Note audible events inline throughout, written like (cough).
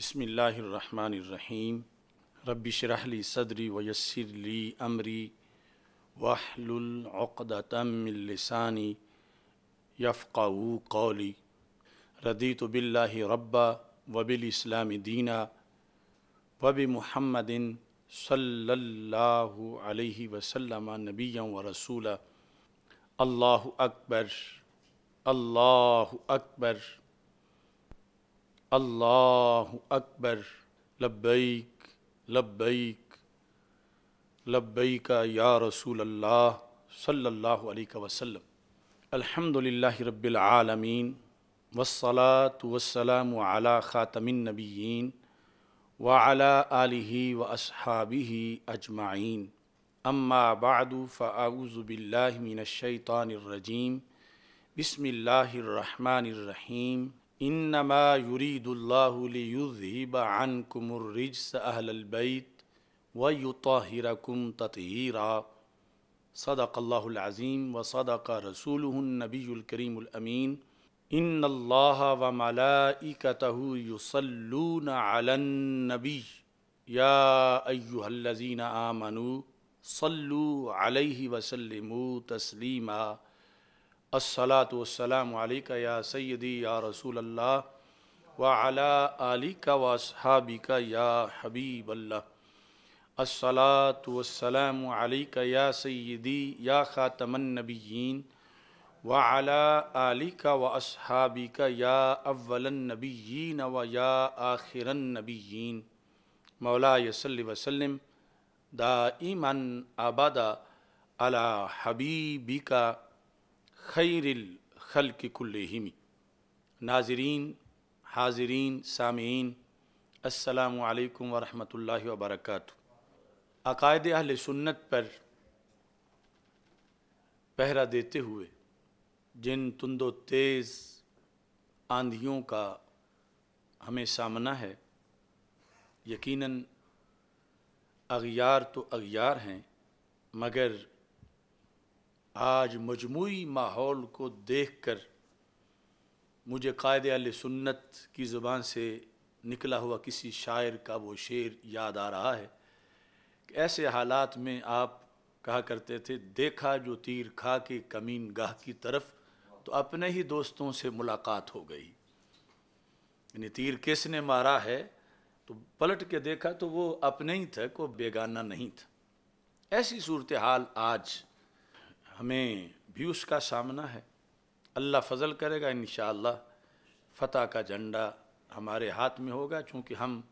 बसमीम रबशरहली सदरी वयसरली अमरी वाहलुलदातमिलसानी यफ़ाऊ कौली रदी तो बिल्ला रब्बा वबिल इस्लाम दीना वबि महमदिन सल्लल्लाहु वसल्लम नबिया व रसूला अल्लाह अकबर अल्लाह अकबर अल्लाह अकबर लब्बैक लब्बैक लब्बैक या रसूल अल्लाह सल्लल्लाहु अलैहि वसल्लम अल्हम्दुलिल्लाह रब्बिल आलमीन वस्सलातु वस्सलामु अला खातमिन नबिय्यीन व अला आलिहि व अस्हाबिहि अजमाइन अम्मा बादु फ़ाऊज़ु बिल्लाहि मिनश शैतानिर रजीम बिस्मिल्लाहिर रहमानिर रहीम इन्नमा युरीदुल्लाहुलियुज़हिब अनकुमुर्रिज्स अहलल बैत व युताहिरकुम ततहीरा सदाकल्लाहुल अज़ीम व सदाक रसूलुहुन नबीयुल करीमुल अमीन इन अल्लाह व मलाइकतहु युसल्लून अलन नबी या अय्युहल्लज़ीना आमनु सल्लु अलैहि वसल्लिमू तस्लीमा असलात वसलाम या सैदी या रसूल अल्लाह व अला आली का व असहाबी का या हबीब अल्लाह असलात वसलाम या सैदी या ख़ातमनबीन व अला आली का व असहाबी का या अव्वलनबीन व या आखिरनबीन मौला सल वसलम दाईमन आबादा अला हबीबिका खैरिल खल की कुल कुल्लहिमी नाजरीन हाजरीन सामीन असलकम वरहल वबरक अकायद अहल सुन्नत पर पहरा देते हुए जिन तुंदो तेज़ आंधियों का हमें सामना है यकीनन अगियार तो अगियार हैं मगर आज मजमू माहौल को देख कर मुझे कायद अल सुन्नत की ज़ुबान से निकला हुआ किसी शायर का वो शेर याद आ रहा है कि ऐसे हालात में आप कहा करते थे देखा जो तीर खा के कमीन गाह की तरफ तो अपने ही दोस्तों से मुलाकात हो गई यानी तीर किसने मारा है तो पलट के देखा तो वो अपने ही था को बेगाना नहीं था ऐसी सूरत हाल आज हमें भी उसका सामना है अल्लाह फजल करेगा इन फतह का झंडा हमारे हाथ में होगा चूँकि हम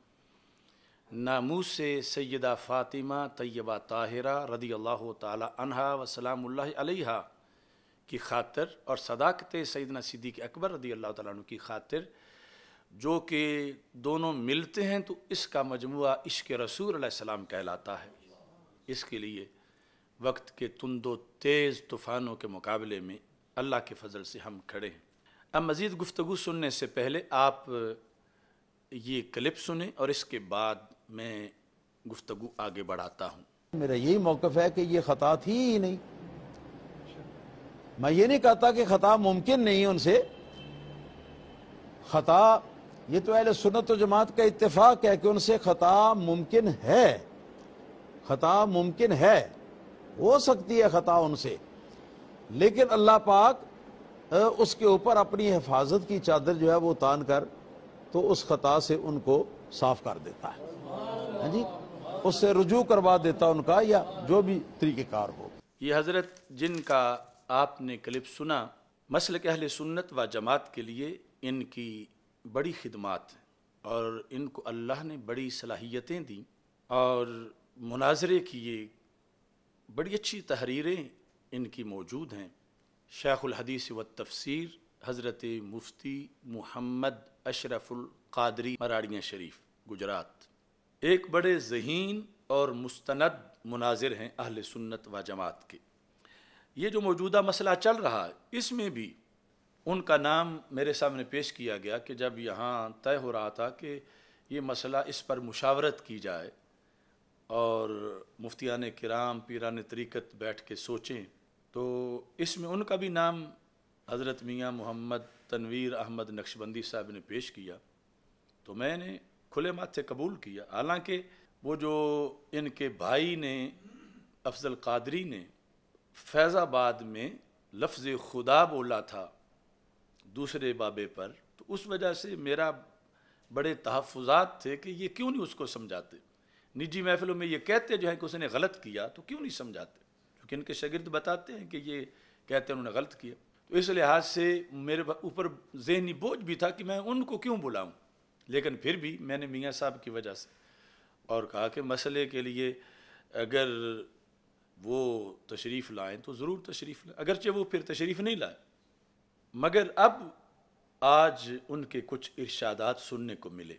नामूस से सैदा फ़ातिमा तय्यबा ताहिरा रदी अल्लाह तहा वसलाम अलहा की खातिर और सदाकत सैदना सिद्दीक अकबर रदी अल्लाह तु की खातिर जो कि दोनों मिलते हैं तो इसका मजमू इश्क रसूल सलाम कहलाता है इसके लिए वक्त के तुंदो तेज़ तूफ़ानों के मुकाबले में अल्लाह के फजल से हम खड़े हैं अब मज़ीद गुफ्तु सुनने से पहले आप ये क्लिप सुने और इसके बाद मैं गुफ्तु आगे बढ़ाता हूँ मेरा यही मौकफ है कि ये ख़ता थी ही नहीं मैं ये नहीं कहता कि ख़ता मुमकिन नहीं है उनसे ख़ता ये तो अहले सुनत जमात का इतफाक़ है कि उनसे ख़ता मुमकिन है ख़ता मुमकिन है हो सकती है ख़ता उनसे लेकिन अल्लाह पाक उसके ऊपर अपनी हिफाजत की चादर जो है वो तान कर तो उस ख़ता से उनको साफ कर देता है हाँ जी उससे रुजू करवा देता उनका या जो भी तरीक़ेकार हो ये हज़रत जिनका आपने क्लिप सुना मसल के अहल सुन्नत व जमात के लिए इनकी बड़ी खिदमात और इनको अल्लाह ने बड़ी सलाहियतें दी और मुनाजरे किए बड़ी अच्छी तहरीरें इनकी मौजूद हैं शेखुलहदीस व तफसर हज़रत मुफ्ती मोहम्मद अशरफुल कादरी मराड़िया शरीफ गुजरात एक बड़े जहीन और मुस्ंद मुनाजिर हैं अहल सुन्नत व जमात के ये जो मौजूदा मसला चल रहा है इसमें भी उनका नाम मेरे सामने पेश किया गया कि जब यहाँ तय हो रहा था कि ये मसला इस पर मुशावरत की जाए और मुफ्तिया ने किराम पीरान तरीक़त बैठ के सोचें तो इसमें उनका भी नाम हज़रत मियाँ मोहम्मद तनवीर अहमद नक्शबंदी साहब ने पेश किया तो मैंने खुले माथे कबूल किया हालांकि वो जो इनके भाई ने अफजल कादरी ने फैज़ाबाद में लफ्ज़ खुदा बोला था दूसरे बाबे पर तो उस वजह से मेरा बड़े तहफ़ात थे कि ये क्यों नहीं उसको समझाते निजी महफिलों में ये कहते जो है कि उसने गलत किया तो क्यों नहीं समझाते क्योंकि इनके शगिर्द बताते हैं कि ये कहते हैं उन्होंने गलत किया तो इस लिहाज से मेरे ऊपर जहनी बोझ भी था कि मैं उनको क्यों बुलाऊँ लेकिन फिर भी मैंने मियाँ साहब की वजह से और कहा कि मसले के लिए अगर वो तशरीफ़ लाएँ तो ज़रूर तशरीफ़ लाएँ अगरचे वो फिर तशरीफ़ नहीं लाए मगर अब आज उनके कुछ इर्शादात सुनने को मिले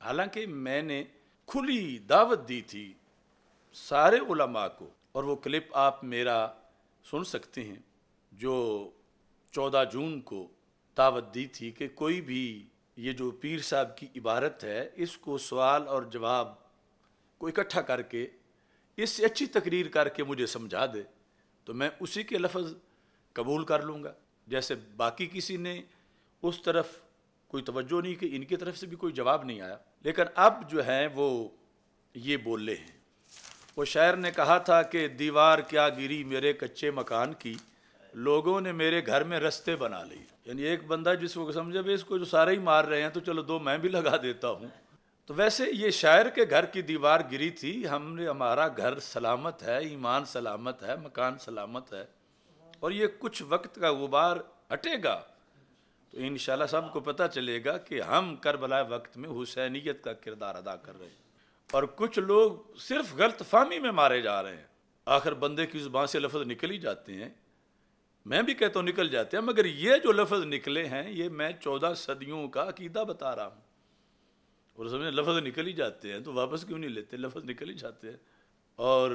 हालांकि मैंने खुली दावत दी थी सारे उलमा को और वो क्लिप आप मेरा सुन सकते हैं जो 14 जून को दावत दी थी कि कोई भी ये जो पीर साहब की इबारत है इसको सवाल और जवाब को इकट्ठा करके इससे अच्छी तकरीर करके मुझे समझा दे तो मैं उसी के लफज कबूल कर लूँगा जैसे बाकी किसी ने उस तरफ कोई तवज्जो नहीं कि इनकी तरफ से भी कोई जवाब नहीं आया लेकिन अब जो है वो ये बोले हैं वो शायर ने कहा था कि दीवार क्या गिरी मेरे कच्चे मकान की लोगों ने मेरे घर में रस्ते बना लिए यानी एक बंदा जिसको समझे भाई इसको जो सारे ही मार रहे हैं तो चलो दो मैं भी लगा देता हूँ तो वैसे ये शायर के घर की दीवार गिरी थी हमने हमारा घर सलामत है ईमान सलामत है मकान सलामत है और ये कुछ वक्त का गुबार हटेगा तो इन सबको पता चलेगा कि हम करबला वक्त में हुसैनीत का किरदार अदा कर रहे हैं और कुछ लोग सिर्फ गलत फहमी में मारे जा रहे हैं आखिर बंदे की जुबान से लफ्ज़ निकल ही जाते हैं मैं भी कहता हूँ निकल जाते हैं मगर ये जो लफ्ज़ निकले हैं ये मैं चौदह सदियों का अकीदा बता रहा हूँ और समझ लफ्ज़ निकल ही जाते हैं तो वापस क्यों नहीं लेते लफ्ज़ निकल ही जाते हैं और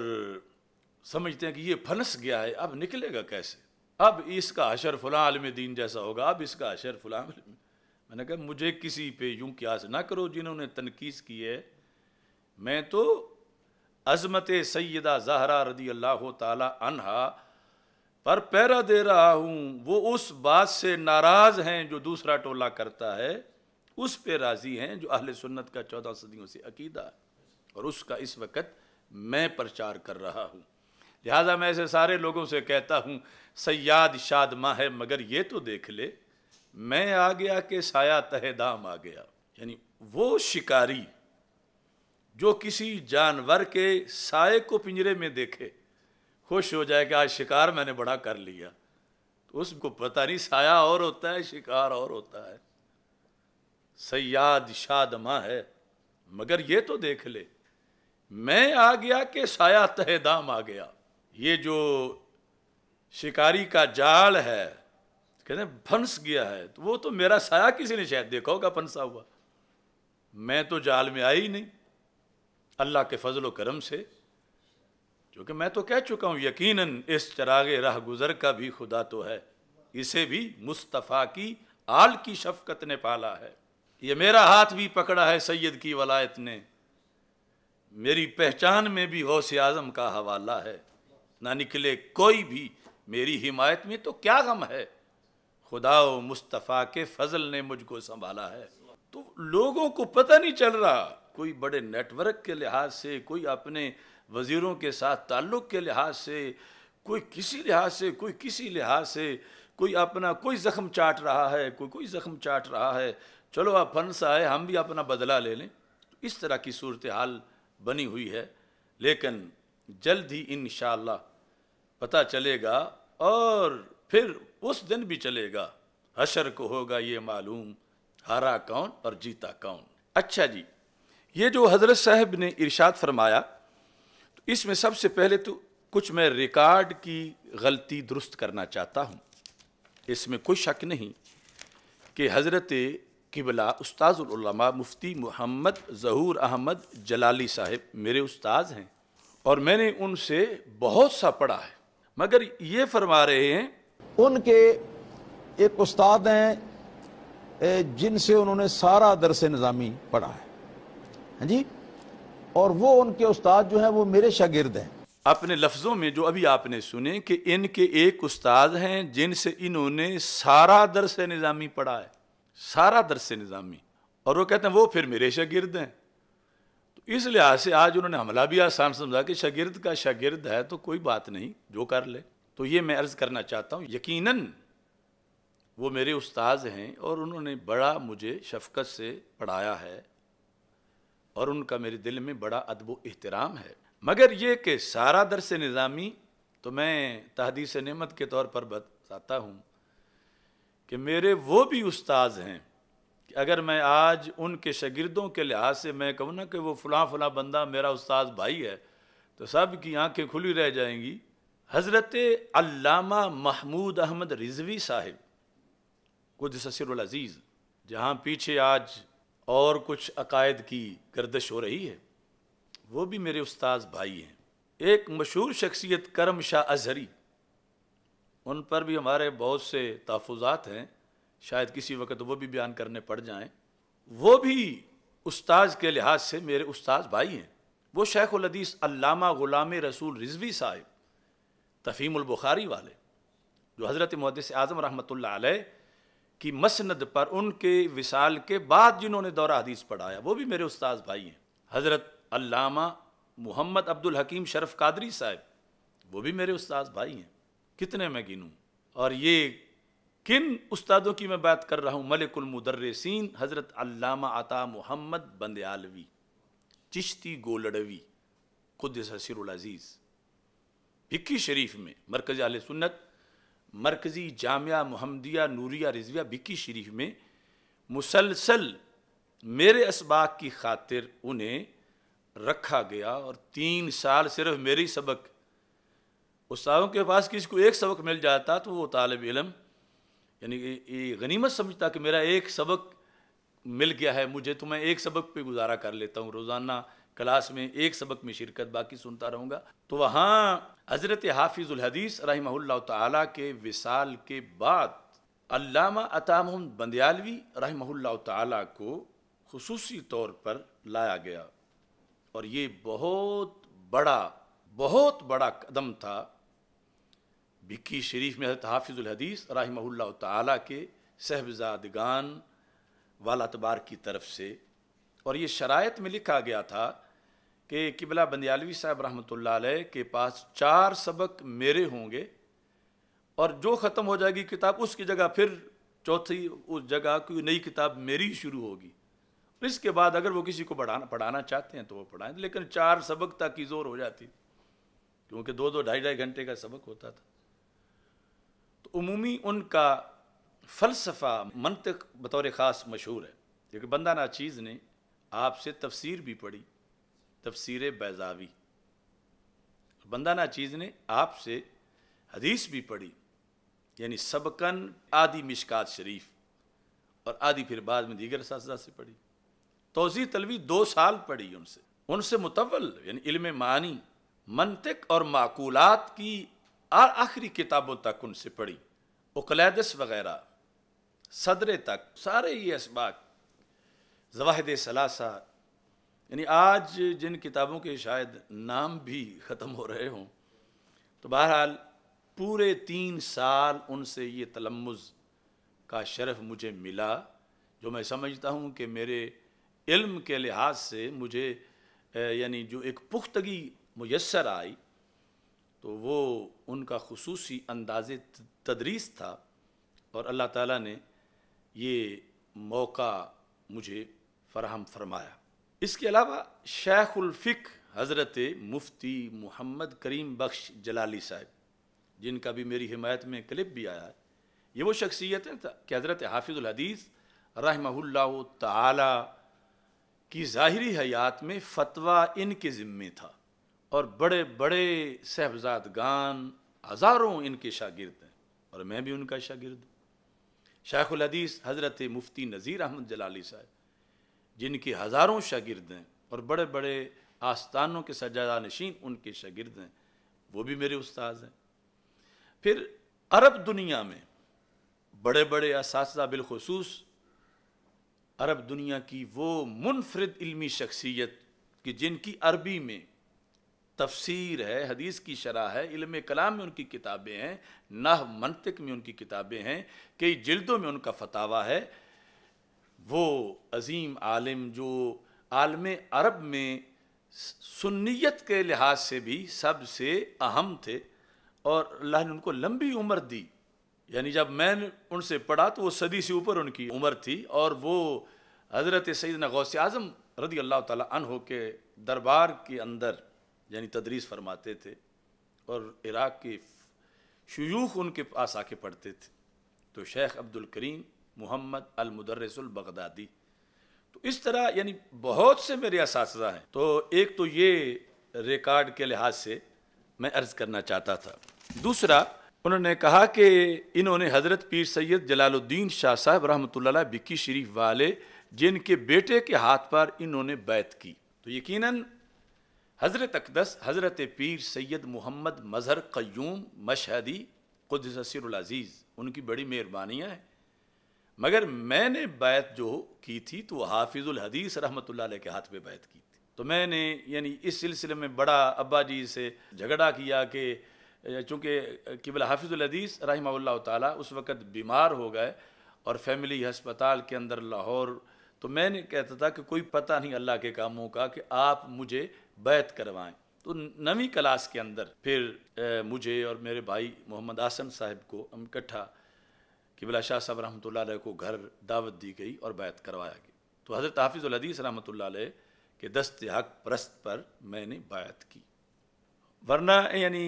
समझते हैं कि ये फनस गया है अब निकलेगा कैसे अब इसका अशर फलां आलम दीन जैसा होगा अब इसका अशर फलां मैंने कहा मुझे किसी पे यूं क्यास ना करो जिन्होंने तनकीस की है मैं तो अजमत सैदा जहरा रदी अल्लाह तहा पर पैरा दे रहा हूँ वो उस बात से नाराज़ हैं जो दूसरा टोला करता है उस पे राज़ी हैं जो अहल सुन्नत का चौदह सदियों से अकीदा और उसका इस वक्त मैं प्रचार कर रहा हूँ लिहाजा मैं ऐसे सारे लोगों से कहता हूँ सयाद शाद माँ है मगर ये तो देख ले मैं आ गया कि साया तह दाम आ गया यानी वो शिकारी जो किसी जानवर के साय को पिंजरे में देखे खुश हो जाए कि आज शिकार मैंने बड़ा कर लिया तो उसको पता नहीं साया और होता है शिकार और होता है सयाद शाद माँ है मगर ये तो देख ले मैं आ गया कि साया तह दाम आ गया ये जो शिकारी का जाल है कहते फंस गया है तो वो तो मेरा साया किसी ने शायद देखा होगा फंसा हुआ मैं तो जाल में आई ही नहीं अल्लाह के फजल करम से क्योंकि मैं तो कह चुका हूँ यकीनन इस चराग राह गुजर का भी खुदा तो है इसे भी मुस्तफ़ा की आल की शफकत ने पाला है ये मेरा हाथ भी पकड़ा है सैयद की वलायत ने मेरी पहचान में भी गौस आज़म का हवाला है ना निकले कोई भी मेरी हिमायत में तो क्या गम है खुदा व मुस्तफ़ा के फजल ने मुझको संभाला है तो लोगों को पता नहीं चल रहा कोई बड़े नेटवर्क के लिहाज से कोई अपने वज़ीरों के साथ ताल्लुक़ के लिहाज से कोई किसी लिहाज से कोई किसी लिहाज से कोई अपना कोई ज़ख्म चाट रहा है कोई कोई ज़ख्म चाट रहा है चलो आप सा आए हम भी अपना बदला ले लें तो इस तरह की सूरत हाल बनी हुई है लेकिन जल्द ही इन पता चलेगा और फिर उस दिन भी चलेगा हशर को होगा ये मालूम हारा कौन और जीता कौन अच्छा जी ये जो हजरत साहब ने इरशाद फरमाया तो इसमें सबसे पहले तो कुछ मैं रिकॉर्ड की गलती दुरुस्त करना चाहता हूँ इसमें कोई शक नहीं कि हज़रत किबला उस्ताज़ुलमा मुफ्ती मोहम्मद जहूर अहमद जलाली साहब मेरे उस्ताद हैं और मैंने उनसे बहुत सा पढ़ा है मगर ये फरमा रहे हैं उनके एक उस्ताद हैं जिनसे उन्होंने सारा दरस निज़ामी पढ़ा है हैं हाँ जी और वो उनके उस्ताद जो हैं वो मेरे शागिर्द हैं अपने लफ्ज़ों में जो अभी आपने सुने कि इनके एक उस्ताद हैं जिनसे इन्होंने सारा दरस निज़ामी पढ़ा है सारा दरस निज़ामी और वो कहते हैं वो फिर मेरे शागिर्द हैं इस लिहाज से आज उन्होंने हमला भी आसान समझा कि शागिर्द का शागिर्द है तो कोई बात नहीं जो कर ले तो ये मैं अर्ज़ करना चाहता हूँ यकीनन वो मेरे उस्ताद हैं और उन्होंने बड़ा मुझे शफकत से पढ़ाया है और उनका मेरे दिल में बड़ा अदब एहतराम है मगर ये कि सारा दरस निज़ामी तो मैं तहदीस नमत के तौर पर बताता हूँ कि मेरे वो भी उस्ताद हैं अगर मैं आज उनके शगिर्दों के लिहाज से मैं कहूँ ना कि वो फलां फलां बंदा मेरा उस्ताद भाई है तो सब की आंखें खुली रह जाएंगी हज़रत अल्लामा महमूद अहमद रिजवी साहिब कुदसर अजीज़ जहाँ पीछे आज और कुछ अकायद की गर्दश हो रही है वो भी मेरे उस्ताद भाई हैं एक मशहूर शख्सियत करम शाह अजहरी उन पर भी हमारे बहुत से तहफ़ात हैं शायद किसी वक्त वो भी बयान करने पड़ जाएं वो भी उस्ताज के लिहाज से मेरे उस्ताज भाई हैं वो शेख हदीस अल्लामा ग़ुलाम रसूल रिजवी साहिब तफ़ीमलबुखारी वाले जो हज़रत मुहदस आज़म रहमत की मसंद पर उनके विसाल के बाद जिन्होंने दौरा हदीस पढ़ाया वो भी मेरे उस्ताज भाई हैं हज़रत अल्लामा मोहम्मद अब्दुल हकीम शरफ कादरी साहब वो भी मेरे उस्ताद भाई हैं कितने मैं गिनूँ और ये किन उस्तादों की मैं बात कर रहा हूँ मुदर्रसिन हज़रत अल्लामा आता मोहम्मद बंदयालवी चिश्ती गोलडवी खुद अज़ीज़ भिक्की शरीफ में मरकज़ आल सुन्नत मरकज़ी जामिया मोहम्मदिया नूरिया रिजविया भिक्की शरीफ में मुसलसल मेरे इसबाक की खातिर उन्हें रखा गया और तीन साल सिर्फ ही सबक उस्तादों के पास किसी को एक सबक मिल जाता तो वो तालब इलम यानी ये गनीमत समझता कि मेरा एक सबक मिल गया है मुझे तो मैं एक सबक पे गुजारा कर लेता हूँ रोज़ाना क्लास में एक सबक में शिरकत बाकी सुनता रहूँगा तो वहाँ हज़रत हाफिज़ुल हदीस रहमल्ला ताली के विसाल के बाद अल्लामा अताम बंदयालवी रहमल्ला ताली को खसूसी तौर पर लाया गया और ये बहुत बड़ा बहुत बड़ा कदम था बिक्की शरीफ में हजरत हाफिज़ुल हदीस राहिमहुल्ला ताला के सहबजादगान वाला तबार की तरफ से और ये शरात में लिखा गया था कि किबला बंदयालवी साहब रहमतुल्लाह अलैह के पास चार सबक मेरे होंगे और जो ख़त्म हो जाएगी किताब उसकी जगह फिर चौथी उस जगह की नई किताब मेरी शुरू होगी इसके बाद अगर वो किसी को पढ़ाना पढ़ाना चाहते हैं तो वो पढ़ाएं लेकिन चार सबक तक की ज़ोर हो जाती क्योंकि दो दो ढाई ढाई घंटे का सबक होता था अमूमी उनका फ़लसफ़ा मनतक बतौर ख़ास मशहूर है क्योंकि बंदा नाचीज़ ने आपसे तफसीर भी पढ़ी तफसीर बैजावी बंदा नाचीज़ ने आपसे हदीस भी पढ़ी यानी सबकन आदि मिशकात शरीफ और आदि फिर बाद में दीगर साजा से पढ़ी तोज़ी तलवी दो साल पढ़ी उनसे उनसे मुतवल यानी इल्म मानी मनतक और माकूलात की और आखिरी किताबों तक उनसे पढ़ी उकलैदस वगैरह सदरे तक सारे ये इसबाक जवाहद सलासा यानी आज जिन किताबों के शायद नाम भी ख़त्म हो रहे हों तो बहरहाल पूरे तीन साल उनसे ये तलमज़ का शरफ मुझे मिला जो मैं समझता हूँ कि मेरे इल्म के लिहाज से मुझे यानी जो एक पुख्तगी मैसर आई तो वो उनका खसूसी अंदाज तदरीस था और अल्लाह ताला ने ये मौका मुझे फराहम फरमाया इसके अलावा शेखुल्फ़िक हज़रत मुफ्ती मोहम्मद करीम बख्श जलाली साहब जिनका भी मेरी हिमायत में क्लिप भी आया है ये वो शख्सियत है कि हज़रत हाफिज़ुलहदीस रहमहुल्ला ताला की ज़ाहरी हयात में फ़तवा इनके ज़िम्मे था और बड़े बड़े साहबजादगान हज़ारों इनके शागिर्द हैं और मैं भी उनका शागिर्द हूँ हदीस हज़रत मुफ्ती नज़ीर अहमद जलाली साहब जिनके हज़ारों शागिर्द हैं और बड़े बड़े आस्थानों के सजादा नशीन उनके शागिर्द हैं वो भी मेरे उस्ताद हैं फिर अरब दुनिया में बड़े बड़े इस बिलखसूस अरब दुनिया की वो मुनफरद इल्मी शख्सियत कि जिनकी अरबी में तफसीर है हदीस की शरह है इल्म कलाम में उनकी किताबें हैं नाह मनतिक में उनकी किताबें हैं कई जल्दों में उनका फतावा है वो अजीम आलिम जो आलम अरब में सुन्नीत के लिहाज से भी सबसे अहम थे और अल्लाह ने उनको लंबी उम्र दी यानी जब मैंने उनसे पढ़ा तो वो सदी से ऊपर उनकी उम्र थी और वो हज़रत सैदना गौस आज़म रदी अल्लाह तन के दरबार के अंदर यानी तदरीस फरमाते थे और इराक़ के शयूख उनके पास आके पढ़ते थे तो शेख अब्दुल करीम मोहम्मद अलमुदरसल बगदादी तो इस तरह यानी बहुत से मेरे इस हैं तो एक तो ये रिकॉर्ड के लिहाज से मैं अर्ज़ करना चाहता था दूसरा उन्होंने कहा कि इन्होंने हज़रत पीर सैयद जलालुद्दीन शाह साहब रहमत बिक्की शरीफ वाले जिनके बेटे के हाथ पर इन्होंने बैत की तो यकीनन हज़रत अकदस हज़रत पीर सैयद मोहम्मद मज़हर क्यूम मशहदी कुदसरजीज़ उनकी बड़ी मेहरबानियाँ हैं मगर मैंने बैत जो की थी तो हाफिज़ुल हदीस रहमत के हाथ पे बैत की थी तो मैंने यानी इस सिलसिले में बड़ा अब्बा जी से झगड़ा किया कि चूँकि किबल हाफिज़ुल हदीस रही ताला उस वक़्त बीमार हो गए और फैमिली हस्पताल के अंदर लाहौर तो मैंने कहता था कि कोई पता नहीं अल्लाह के कामों का कि आप मुझे बैत करवाएं तो नवी क्लास के अंदर फिर ए, मुझे और मेरे भाई मोहम्मद आसम साहब को हम इकट्ठा किबला शाह साहब रहमत को घर दावत दी गई और बैत करवाया गया तो हज़रत हाफिज़ुलहदीस रहमत के दस्त हक प्रस्त पर मैंने बायत की वरना यानी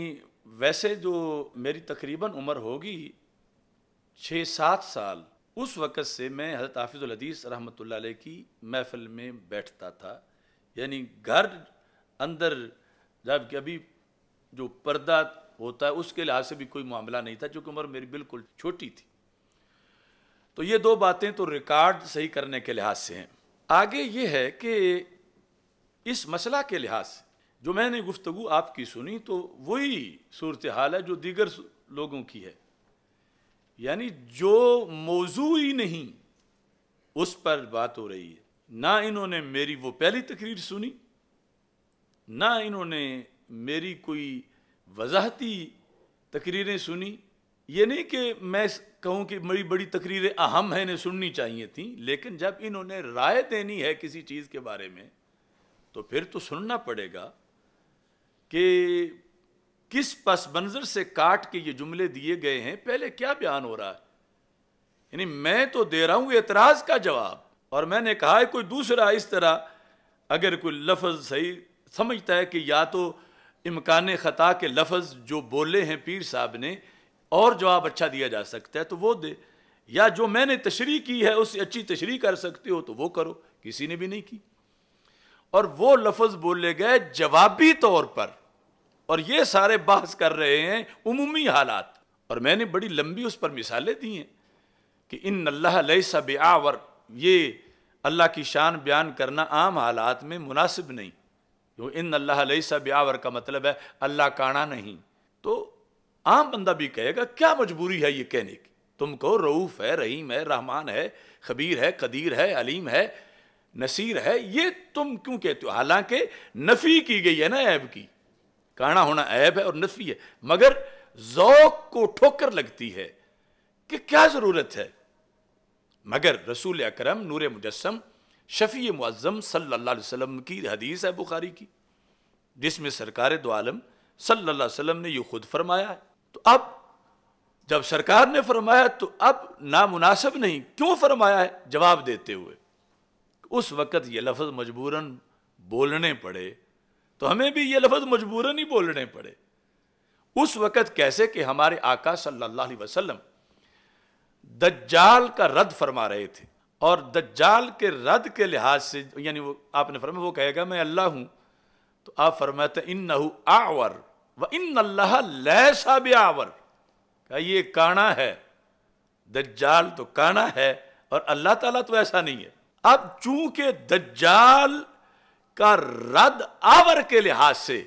वैसे जो मेरी तकरीबन उम्र होगी छः सात साल उस वक़्त से मैं हज़रत हाफिज़ुलहदीस रहमत की महफ़िल में बैठता था यानी घर अंदर जब अभी जो पर्दा होता है उसके लिहाज से भी कोई मामला नहीं था चूँकि उम्र मेरी बिल्कुल छोटी थी तो ये दो बातें तो रिकॉर्ड सही करने के लिहाज से हैं आगे ये है कि इस मसला के लिहाज से जो मैंने गुफ्तु आपकी सुनी तो वही सूरत हाल है जो दीगर लोगों की है यानी जो मौजू ही नहीं उस पर बात हो रही है ना इन्होंने मेरी वो पहली तकरीर सुनी ना इन्होंने मेरी कोई वजाहती तकरीरें सुनी ये नहीं कि मैं कहूँ कि बड़ी बड़ी तकरीरें अहम हैं इन्हें सुननी चाहिए थी लेकिन जब इन्होंने राय देनी है किसी चीज़ के बारे में तो फिर तो सुनना पड़ेगा कि किस पस मंज़र से काट के ये जुमले दिए गए हैं पहले क्या बयान हो रहा है यानी मैं तो दे रहा हूँ एतराज़ का जवाब और मैंने कहा है कोई दूसरा इस तरह अगर कोई लफज सही समझता है कि या तो इमकान ख़ता के लफज जो बोले हैं पीर साहब ने और जवाब अच्छा दिया जा सकता है तो वो दे या जो मैंने तशरी की है उससे अच्छी तशरी कर सकते हो तो वो करो किसी ने भी नहीं की और वो लफज बोले गए जवाबी तौर पर और ये सारे बहस कर रहे हैं उमूमी हालात और मैंने बड़ी लंबी उस पर मिसालें दी हैं कि इन अल्लाह सब आवर ये अल्लाह की शान बयान करना आम हालात में मुनासिब नहीं इन अल्लाह लई ब्यावर का मतलब है अल्लाह काना नहीं तो आम बंदा भी कहेगा क्या मजबूरी है ये कहने की तुमको रऊफ़ है रहीम है रहमान है खबीर है कदीर है अलीम है नसीर है ये तुम क्यों कहते हो हालांकि नफ़ी की गई है ना ऐब की काना होना ऐब है और नफ़ी है मगर जौक को ठोकर लगती है कि क्या ज़रूरत है मगर रसूल अकरम नूर मुजस्म शफी मुज़म सल्ला वसम की हदीस है बुखारी की जिसमें सरकार दो आलम सल्ला वसम ने यह खुद फरमाया है तो अब जब सरकार ने फरमाया तो अब नामुनासिब नहीं क्यों फरमाया है जवाब देते हुए उस वक़्त ये लफ्ज़ मजबूरन बोलने पड़े तो हमें भी ये लफ्ज़ मजबूरन ही बोलने पड़े उस वक़्त कैसे कि हमारे आका सल्लल्लाहु अलैहि वसल्लम दज्जाल का रद्द फरमा रहे थे और दज्जाल के रद के लिहाज से यानी वो आपने फरमा वो कहेगा मैं अल्लाह हूँ तो आप फरमाते इन नहू आवर व इन अल्लाह लैसा भी आवर क्या ये काना है दज्जाल तो काना है और अल्लाह ताला तो ऐसा नहीं है अब चूंकि दज्जाल का रद आवर के लिहाज से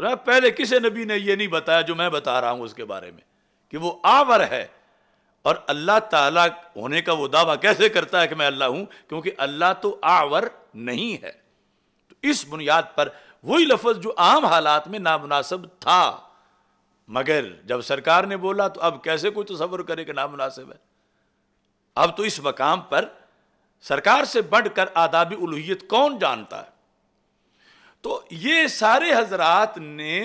पहले किसी नबी ने यह नहीं बताया जो मैं बता रहा हूं उसके बारे में कि वो आवर है और अल्लाह ताला होने का वो दावा कैसे करता है कि मैं अल्लाह हूं क्योंकि अल्लाह तो आवर नहीं है तो इस बुनियाद पर वही लफज जो आम हालात में नामुनासिब था मगर जब सरकार ने बोला तो अब कैसे कोई तस्वर करे कि नामुनासिब है अब तो इस मकाम पर सरकार से बढ़कर आदाबी उलूहियत कौन जानता है तो ये सारे हजरात ने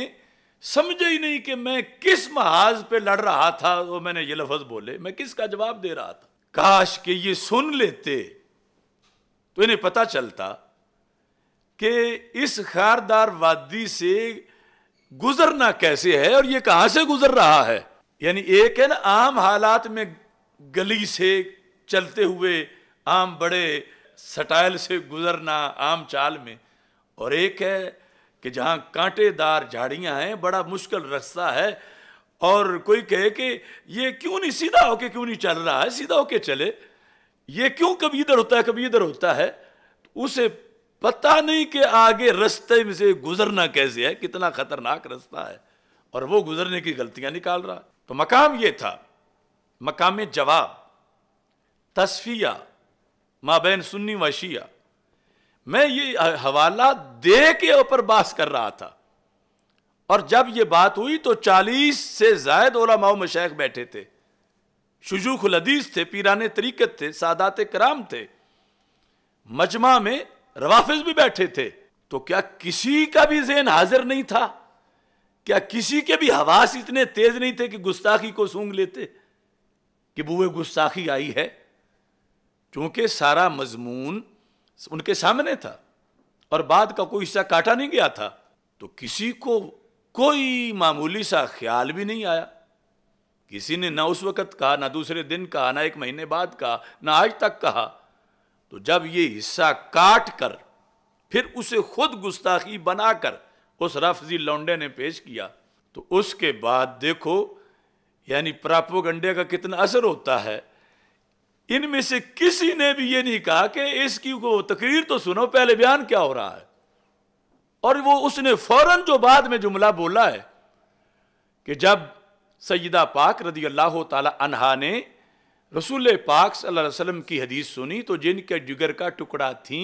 समझे ही नहीं कि मैं किस महाज पे लड़ रहा था वो मैंने ये लफज बोले मैं किसका जवाब दे रहा था काश के ये सुन लेते तो इन्हें पता चलता कि इस खारदार वादी से गुजरना कैसे है और ये कहां से गुजर रहा है यानी एक है ना आम हालात में गली से चलते हुए आम बड़े सटाइल से गुजरना आम चाल में और एक है कि जहाँ कांटेदार झाड़ियाँ हैं बड़ा मुश्किल रास्ता है और कोई कहे कि ये क्यों नहीं सीधा होके क्यों नहीं चल रहा है सीधा होके चले ये क्यों कभी इधर होता है कभी इधर होता है तो उसे पता नहीं कि आगे रास्ते में से गुजरना कैसे है कितना खतरनाक रास्ता है और वो गुजरने की गलतियां निकाल रहा तो मकाम ये था मकाम जवाब तस्फिया माबेन सुन्नी शिया मैं ये हवाला दे के ऊपर बास कर रहा था और जब ये बात हुई तो 40 से जायद माओ मशैक बैठे थे शजूखुल हदीस थे पीरान तरीकत थे सादात कराम थे मजमा में रवाफिज भी बैठे थे तो क्या किसी का भी जेन हाजिर नहीं था क्या किसी के भी हवास इतने तेज नहीं थे कि गुस्ताखी को सूंघ लेते कि बुए गुस्ताखी आई है क्योंकि सारा मजमून उनके सामने था और बाद का कोई हिस्सा काटा नहीं गया था तो किसी को कोई मामूली सा ख्याल भी नहीं आया किसी ने ना उस वक़्त कहा ना दूसरे दिन कहा ना एक महीने बाद कहा ना आज तक कहा तो जब ये हिस्सा काट कर फिर उसे खुद गुस्ताखी बनाकर उस रफजी लौंडे ने पेश किया तो उसके बाद देखो यानी प्रापोगंडे का कितना असर होता है इनमें से किसी ने भी ये नहीं कहा कि इसकी को तकरीर तो सुनो पहले बयान क्या हो रहा है और वो उसने फौरन जो बाद में जुमला बोला है कि जब सयदा पाक रदी अल्लाह तहा ने रसूल पाक सल्लल्लाहु की हदीस सुनी तो जिनके जिगर का टुकड़ा थी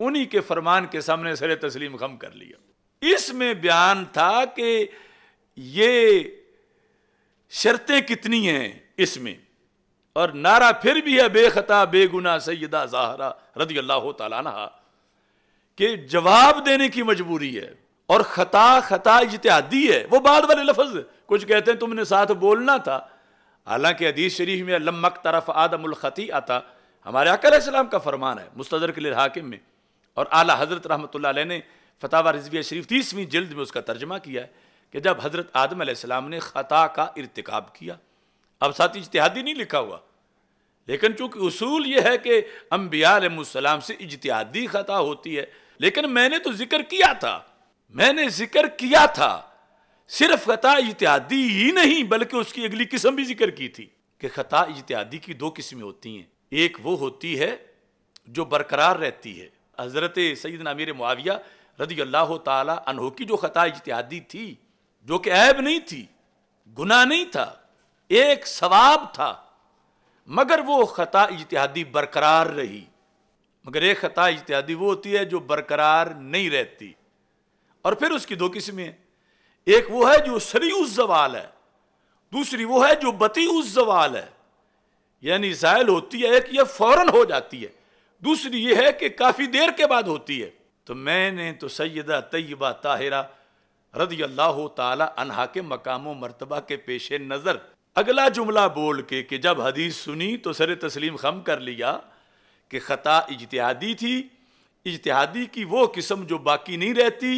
उन्हीं के फरमान के सामने सर तस्लीम खम कर लिया इसमें बयान था कि ये शर्तें कितनी हैं इसमें और नारा फिर भी है बेखता बेगुना सैदा जहरा रदी अल्लाह तला कि जवाब देने की मजबूरी है और खता खता इतिहादी है वो बाद वाले लफज कुछ कहते हैं तुमने साथ बोलना था हालांकि हदीस शरीफ में आदम तरफ आदमुलखती आता हमारे अकल का फरमान है मुस्तर के लिए हाकिम में और आला हज़रत रहमत ने फतावा रजविया शरीफ तीसवीं जल्द में उसका तर्जमा किया है कि जब हज़रत आदम ने ख़ता का इरतकब किया अब साथ इजतिहादी नहीं लिखा हुआ लेकिन चूंकि उसूल यह है कि अम्बियाम से इजतिहादी खता होती है लेकिन मैंने तो जिक्र किया था मैंने जिक्र किया था सिर्फ खता इजतहादी ही नहीं बल्कि उसकी अगली किस्म भी जिक्र की थी कि खता इजतहादी की दो किस्में होती हैं एक वो होती है जो बरकरार रहती है हज़रत सईद नामिर मुआविया रदी अल्लाह तहो की जो खता इजतहादी थी जो कि ऐब नहीं थी गुना नहीं था एक सवाब था मगर वो ख़ता इतिहादी बरकरार रही मगर एक ख़ता इजतहादी वो होती है जो बरकरार नहीं रहती और फिर उसकी दो किस्में हैं एक वो है जो सरी उस जवाल है दूसरी वो है जो बती उस जवाल है यानी जायल होती है एक ये फ़ौरन हो जाती है दूसरी ये है कि काफ़ी देर के बाद होती है तो मैंने तो सैदा तयबा ताहिरा रदी अल्लाह तला के मकाम मरतबा के पेश नज़र अगला जुमला बोल के कि जब हदीस सुनी तो सर तस्लीम खम कर लिया कि ख़ता इजतहादी थी इजतहादी की वो किस्म जो बाकी नहीं रहती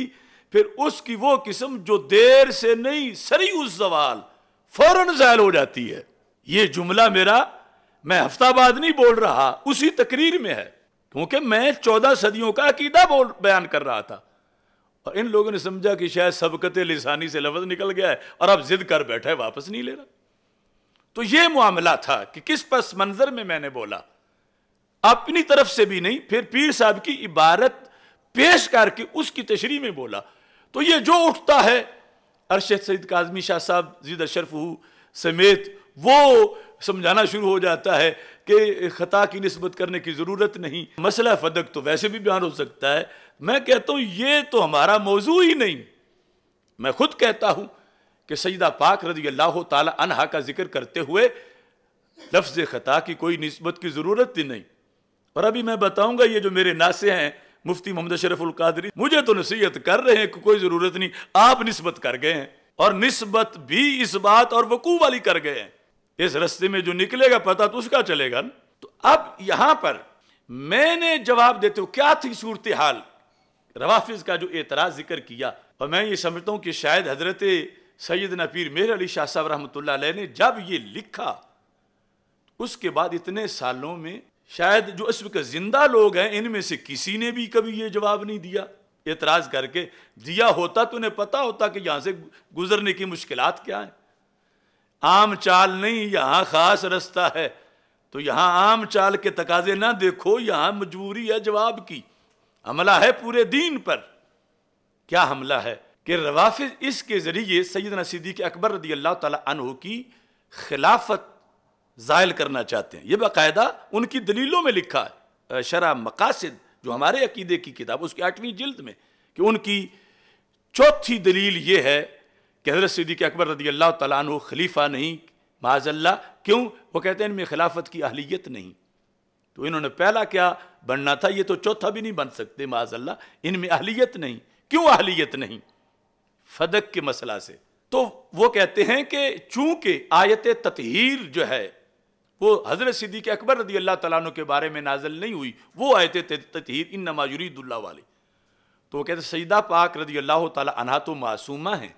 फिर उसकी वो किस्म जो देर से नहीं सरी उस सवाल फौरन ज़ायल हो जाती है ये जुमला मेरा मैं हफ्ता बाद नहीं बोल रहा उसी तकरीर में है क्योंकि मैं चौदह सदियों का अकीदा बोल बयान कर रहा था और इन लोगों ने समझा कि शायद सबकत लिसानी से लफ्ज़ निकल गया है और अब जिद कर बैठा है वापस नहीं ले रहा तो यह मामला था कि किस पस मंजर में मैंने बोला अपनी तरफ से भी नहीं फिर पीर साहब की इबारत पेश करके उसकी तशरी में बोला तो यह जो उठता है अरशद सईद काजमी शाह साहब जीद अशरफ समेत वो समझाना शुरू हो जाता है कि ख़ता की नस्बत करने की ज़रूरत नहीं मसला फदक तो वैसे भी बयान हो सकता है मैं कहता हूं ये तो हमारा मौजू ही नहीं मैं खुद कहता हूं कि सईदा पाक रजी अल्लाह तहा का जिक्र करते हुए लफ्ज़ ख़ता की कोई नस्बत की ज़रूरत ही नहीं और अभी मैं बताऊंगा ये जो मेरे नासे हैं मुफ्ती मोहम्मद शरफुल कादरी मुझे तो नसीहत कर रहे हैं कोई ज़रूरत नहीं आप नस्बत कर गए हैं और नस्बत भी इस बात और वकू वाली कर गए हैं इस रस्ते में जो निकलेगा पता तो उसका चलेगा न तो अब यहां पर मैंने जवाब देते हो क्या थी सूरत हाल रवाफिज का जो एतराज़ जिक्र किया और मैं ये समझता हूं कि शायद हजरत सैयद नफीर मेहर अली शाह साहब रहमत ने जब ये लिखा उसके बाद इतने सालों में शायद जो इस वक्त जिंदा लोग हैं इनमें से किसी ने भी कभी ये जवाब नहीं दिया एतराज़ करके दिया होता तो उन्हें पता होता कि यहाँ से गुजरने की मुश्किल क्या हैं आम चाल नहीं यहाँ ख़ास रास्ता है तो यहाँ आम चाल के तकाजे ना देखो यहाँ मजबूरी है जवाब की हमला है पूरे दीन पर क्या हमला है कि रवाफिज इसके ज़रिए सैदना सिद्दीक अकबर रदी अल्लाह तह की खिलाफत ज़ायल करना चाहते हैं ये बाकायदा उनकी दलीलों में लिखा है शरा मकासद जो हमारे अकीदे की किताब उसकी आठवीं जल्द में कि उनकी चौथी दलील ये है कि हजरत सिद्दीक अकबर रदी अल्लाह तु खलीफा नहीं माजल्ला क्यों वो कहते हैं इनमें खिलाफत की अहलियत नहीं तो इन्होंने पहला क्या बनना था ये तो चौथा भी नहीं बन सकते माजल्ला इनमें अहलियत नहीं क्यों अहलियत नहीं फदक के मसला से तो वो कहते हैं कि चूंकि आयत ततहीर जो है वो हज़रत सिद्दीक अकबर रदी अल्लाह तु के बारे में नाजल नहीं हुई वो आयत ततहीर इन नमाजुरीदुल्ला वाले तो वो कहते सईदा पाक रदी अल्लाह तना तो मासूमा है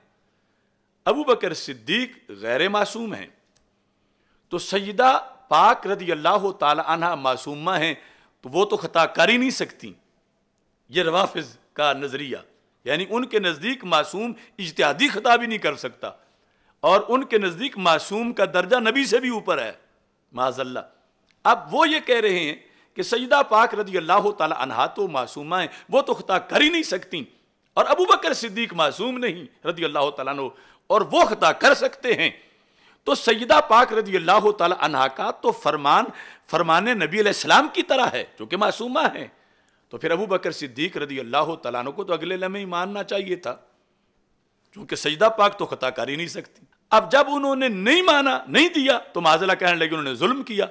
अबू बकर सिद्दीक गैर मासूम हैं तो सईदा पाक रदी अल्लाह तना मासूमा हैं तो वो तो ख़ता कर ही नहीं सकती ये रवाफिज का नज़रिया यानी उनके नज़दीक मासूम इजतहादी खता भी नहीं कर सकता और उनके नज़दीक मासूम का दर्जा नबी से भी ऊपर है माजल्ला अब वो ये कह रहे हैं कि सईदा पाक रजी अल्लाह तहा तो मासूमा वो तो खता कर ही नहीं सकती और अबू बकर सिद्दीक मासूम नहीं रजी अल्लाह तु और वो खता कर सकते हैं तो सईदा पाक रजी अल्लाह तहा का तो फरमान फरमान नबी सलाम की तरह है जो कि मासूमा है तो फिर अबू बकर सिद्दीक रदी अल्लाह तला को तो अगले लम्हे ही मानना चाहिए था क्योंकि सजदा पाक तो खता कर ही नहीं सकती अब जब उन्होंने नहीं माना नहीं दिया तो माजला कहने लगे उन्होंने जुल्म किया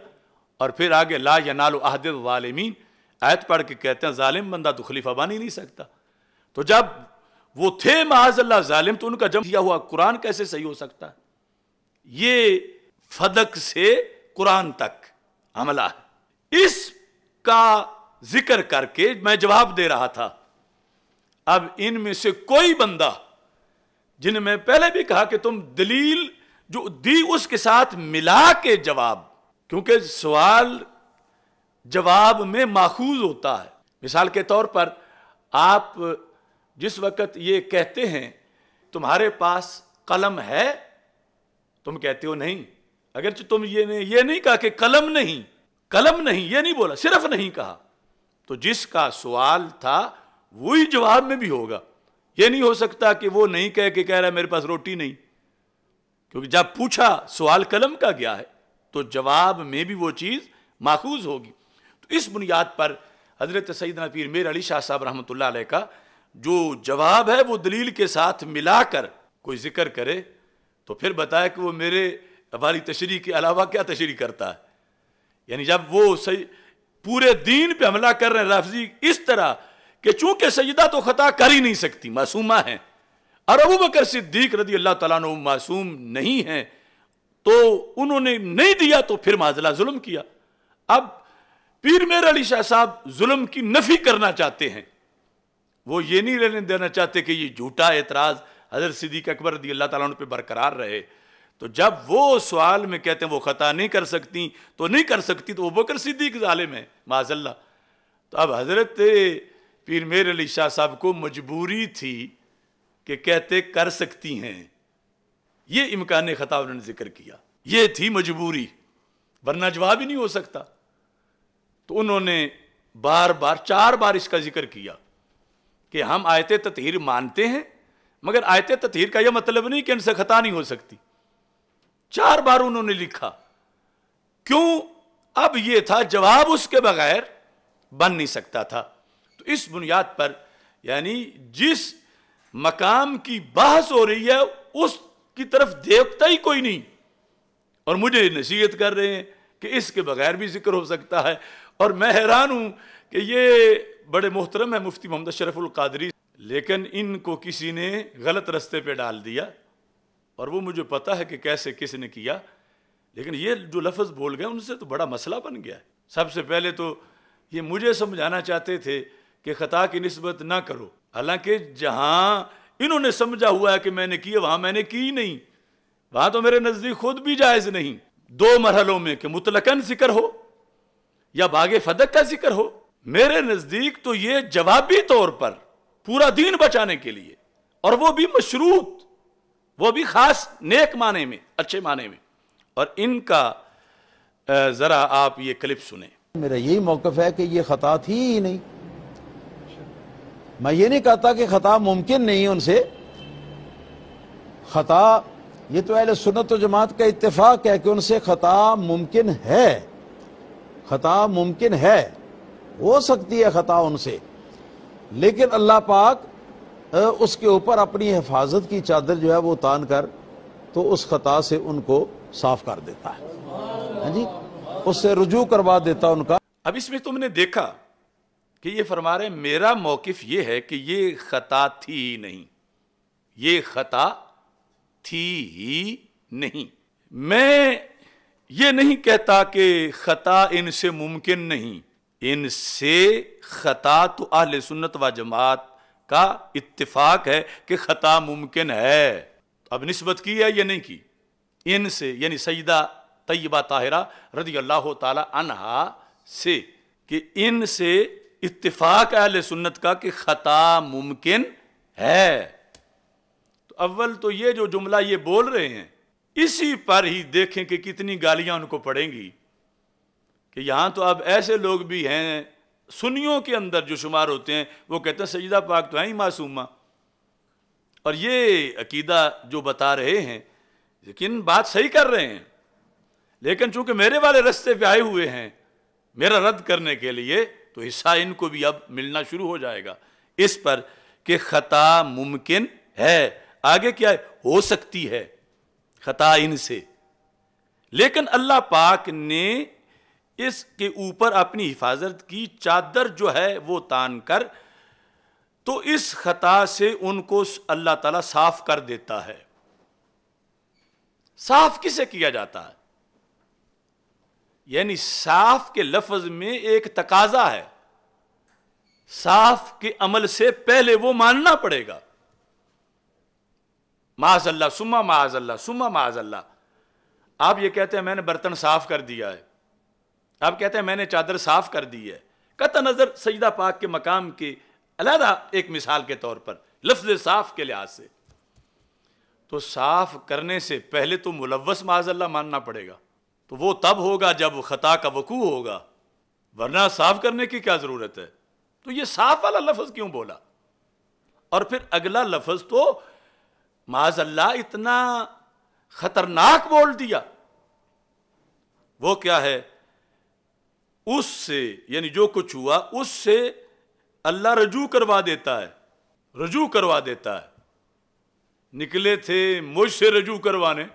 और फिर आगे ला या नालो अहद वालमीन आयत पढ़ के कहते हैं ालिम बंदा तो खलीफा बन ही नहीं सकता तो जब वो थे माजल्ला ालिम तो उनका जम किया हुआ कुरान कैसे सही हो सकता है ये फदक से कुरान तक हमला है इसका जिक्र करके मैं जवाब दे रहा था अब इनमें से कोई बंदा जिनमें पहले भी कहा कि तुम दलील जो दी उसके साथ मिला के जवाब क्योंकि सवाल जवाब में माखूज होता है मिसाल के तौर पर आप जिस वक्त ये कहते हैं तुम्हारे पास कलम है तुम कहते हो नहीं अगर तुम ये नहीं ये नहीं कहा कि कलम नहीं कलम नहीं ये नहीं बोला सिर्फ नहीं कहा तो जिसका सवाल था वही जवाब में भी होगा यह नहीं हो सकता कि वो नहीं कह के कह रहा मेरे पास रोटी नहीं क्योंकि जब पूछा सवाल कलम का गया है तो जवाब में भी वो चीज़ माखूज होगी तो इस बुनियाद पर हज़रत सईद नफीर मेर अली शाह साहब रहमत का जो जवाब है वो दलील के साथ मिलाकर कोई जिक्र करे तो फिर बताया कि वो मेरे वाली तशरी के अलावा क्या तशरी करता है यानी जब वो सही पूरे दीन पे हमला कर रहे हैं राफजी इस तरह कि चूंकि सजदा तो खता कर ही नहीं सकती मासूमा है और अबू बकर सिद्दीक रदी अल्लाह तला मासूम नहीं है तो उन्होंने नहीं दिया तो फिर माजला जुल्म किया अब पीर मेर अली शाह साहब जुल्म की नफी करना चाहते हैं वो ये नहीं रहने देना चाहते कि ये झूठा एतराज़ हजरत सिद्दीक अकबर रदी अल्लाह तला पर बरकरार रहे तो जब वो सवाल में कहते हैं वो ख़ता नहीं कर सकती तो नहीं कर सकती तो वो बकर सिद्दीक ालिम है माजल्ला तो अब हज़रत पीर मेर अली शाह साहब को मजबूरी थी कि कहते कर सकती हैं ये इम्कान ख़ता उन्होंने जिक्र किया ये थी मजबूरी वरना जवाब ही नहीं हो सकता तो उन्होंने बार बार चार बार इसका जिक्र किया कि हम आयत तथहर मानते हैं मगर आयत तथहर का यह मतलब नहीं कि इनसे ख़ता नहीं हो सकती चार बार उन्होंने लिखा क्यों अब यह था जवाब उसके बगैर बन नहीं सकता था तो इस बुनियाद पर यानी जिस मकाम की बहस हो रही है उसकी तरफ देखता ही कोई नहीं और मुझे नसीहत कर रहे हैं कि इसके बगैर भी जिक्र हो सकता है और मैं हैरान हूं कि ये बड़े मोहतरम है मुफ्ती मोहम्मद शरफुल कादरी लेकिन इनको किसी ने गलत रास्ते पे डाल दिया और वो मुझे पता है कि कैसे किसने किया लेकिन ये जो लफ्ज़ बोल गए उनसे तो बड़ा मसला बन गया सबसे पहले तो ये मुझे समझाना चाहते थे कि ख़ता की नस्बत ना करो हालांकि जहां इन्होंने समझा हुआ है कि मैंने किया वहां मैंने की नहीं वहां तो मेरे नज़दीक खुद भी जायज़ नहीं दो मरहलों में कि मुतलकन जिक्र हो या बाग फदक का जिक्र हो मेरे नज़दीक तो ये जवाबी तौर पर पूरा दीन बचाने के लिए और वो भी मशरूत वो भी खास नेक माने में अच्छे माने में और इनका ज़रा आप ये क्लिप सुने मेरा यही मौकफ है कि ये ख़ता थी ही नहीं मैं ये नहीं कहता कि ख़ता मुमकिन नहीं उनसे ख़ता ये तो अहल सुनत जमात का इतफाक़ है कि उनसे ख़ता मुमकिन है ख़ता मुमकिन है हो सकती है ख़ता उनसे लेकिन अल्लाह पाक उसके ऊपर अपनी हिफाजत की चादर जो है वो तान कर तो उस खता से उनको साफ कर देता है हाँ जी उससे रुजू करवा देता उनका अब इसमें तुमने देखा कि ये फरमा रहे मेरा मौकफ ये है कि ये खता थी नहीं ये खता थी ही नहीं मैं ये नहीं कहता कि खता इनसे मुमकिन नहीं इनसे खता तो आहल सुन्नत व जमात का इतफाक है कि ख़ता मुमकिन है अब नस्बत की है या नहीं की इन से यानी सईदा तयबा ताहिरा रजी अल्लाह तहा से कि इन से अहल सुन्नत का कि ख़ता मुमकिन है तो अव्वल तो ये जो जुमला ये बोल रहे हैं इसी पर ही देखें कि कितनी गालियां उनको पड़ेंगी कि यहां तो अब ऐसे लोग भी हैं सुनियों के अंदर जो शुमार होते हैं वो कहते हैं सजदा पाक तो है ही मासूमा और ये अकीदा जो बता रहे हैं लेकिन बात सही कर रहे हैं लेकिन चूंकि मेरे वाले रस्ते पे आए हुए हैं मेरा रद्द करने के लिए तो हिस्सा इनको भी अब मिलना शुरू हो जाएगा इस पर कि खता मुमकिन है आगे क्या है हो सकती है खता इनसे लेकिन अल्लाह पाक ने इसके ऊपर अपनी हिफाजत की चादर जो है वो तान कर तो इस खता से उनको अल्लाह ताला साफ कर देता है साफ किसे किया जाता है यानी साफ के लफ्ज में एक तकाजा है साफ के अमल से पहले वो मानना पड़ेगा माजल्ला सुमा माजल्ला सुमा माजल्ला आप ये कहते हैं मैंने बर्तन साफ कर दिया है आप कहते हैं मैंने चादर साफ कर दी है कत नज़र सजदा पाक के मकाम की अलहदा एक मिसाल के तौर पर लफ्ज साफ के लिहाज से तो साफ करने से पहले तो मुलवस माजल्ला मानना पड़ेगा तो वो तब होगा जब ख़ता का वकू होगा वरना साफ करने की क्या ज़रूरत है तो ये साफ वाला लफ्ज़ क्यों बोला और फिर अगला लफ्ज़ तो माजल्ला इतना ख़तरनाक बोल दिया वो क्या है उससे यानी जो कुछ हुआ उससे अल्लाह रजू करवा देता है रजू करवा देता है निकले थे मुझसे रजू करवाने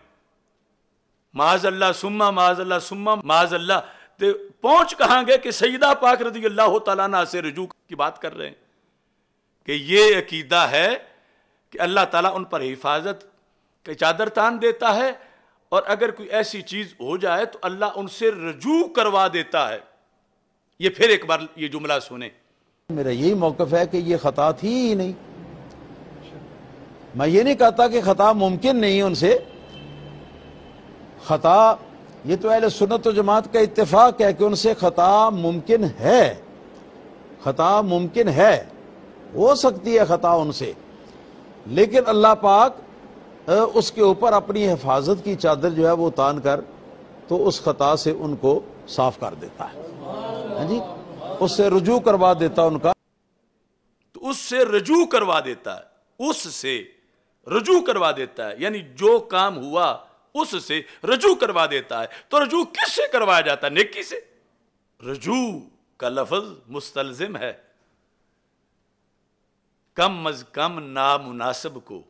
माज अल्लाह सुम्मा माज अल्लाह सुम्मा माज अल्लाह तो पहुंच कहाँ गए कि सईदा पाक रजी अल्लाह तला से रजू की बात कर रहे हैं कि ये अकीदा है कि अल्लाह ताला उन पर हिफाजत का चादर तान देता है और अगर कोई ऐसी चीज़ हो जाए तो अल्लाह उनसे रजू करवा देता है ये फिर एक बार ये जुमला सुने मेरा यही मौकफ है कि ये खता थी ही नहीं मैं ये नहीं कहता कि खता मुमकिन नहीं उनसे खता ये तो अहल सुनत जमात का इतफाक है कि उनसे खता मुमकिन है खता मुमकिन है हो सकती है खता उनसे लेकिन अल्लाह पाक उसके ऊपर अपनी हिफाजत की चादर जो है वो तान कर तो उस खता से उनको साफ कर देता है हाँ जी उससे रुजू करवा देता उनका तो उससे रजू करवा देता है उससे रजू करवा देता है यानी जो काम हुआ उससे रजू करवा देता है तो रजू किससे करवाया जाता है नेकी से रजू का लफज मुस्तलजिम है कम अज कम नामुनासिब को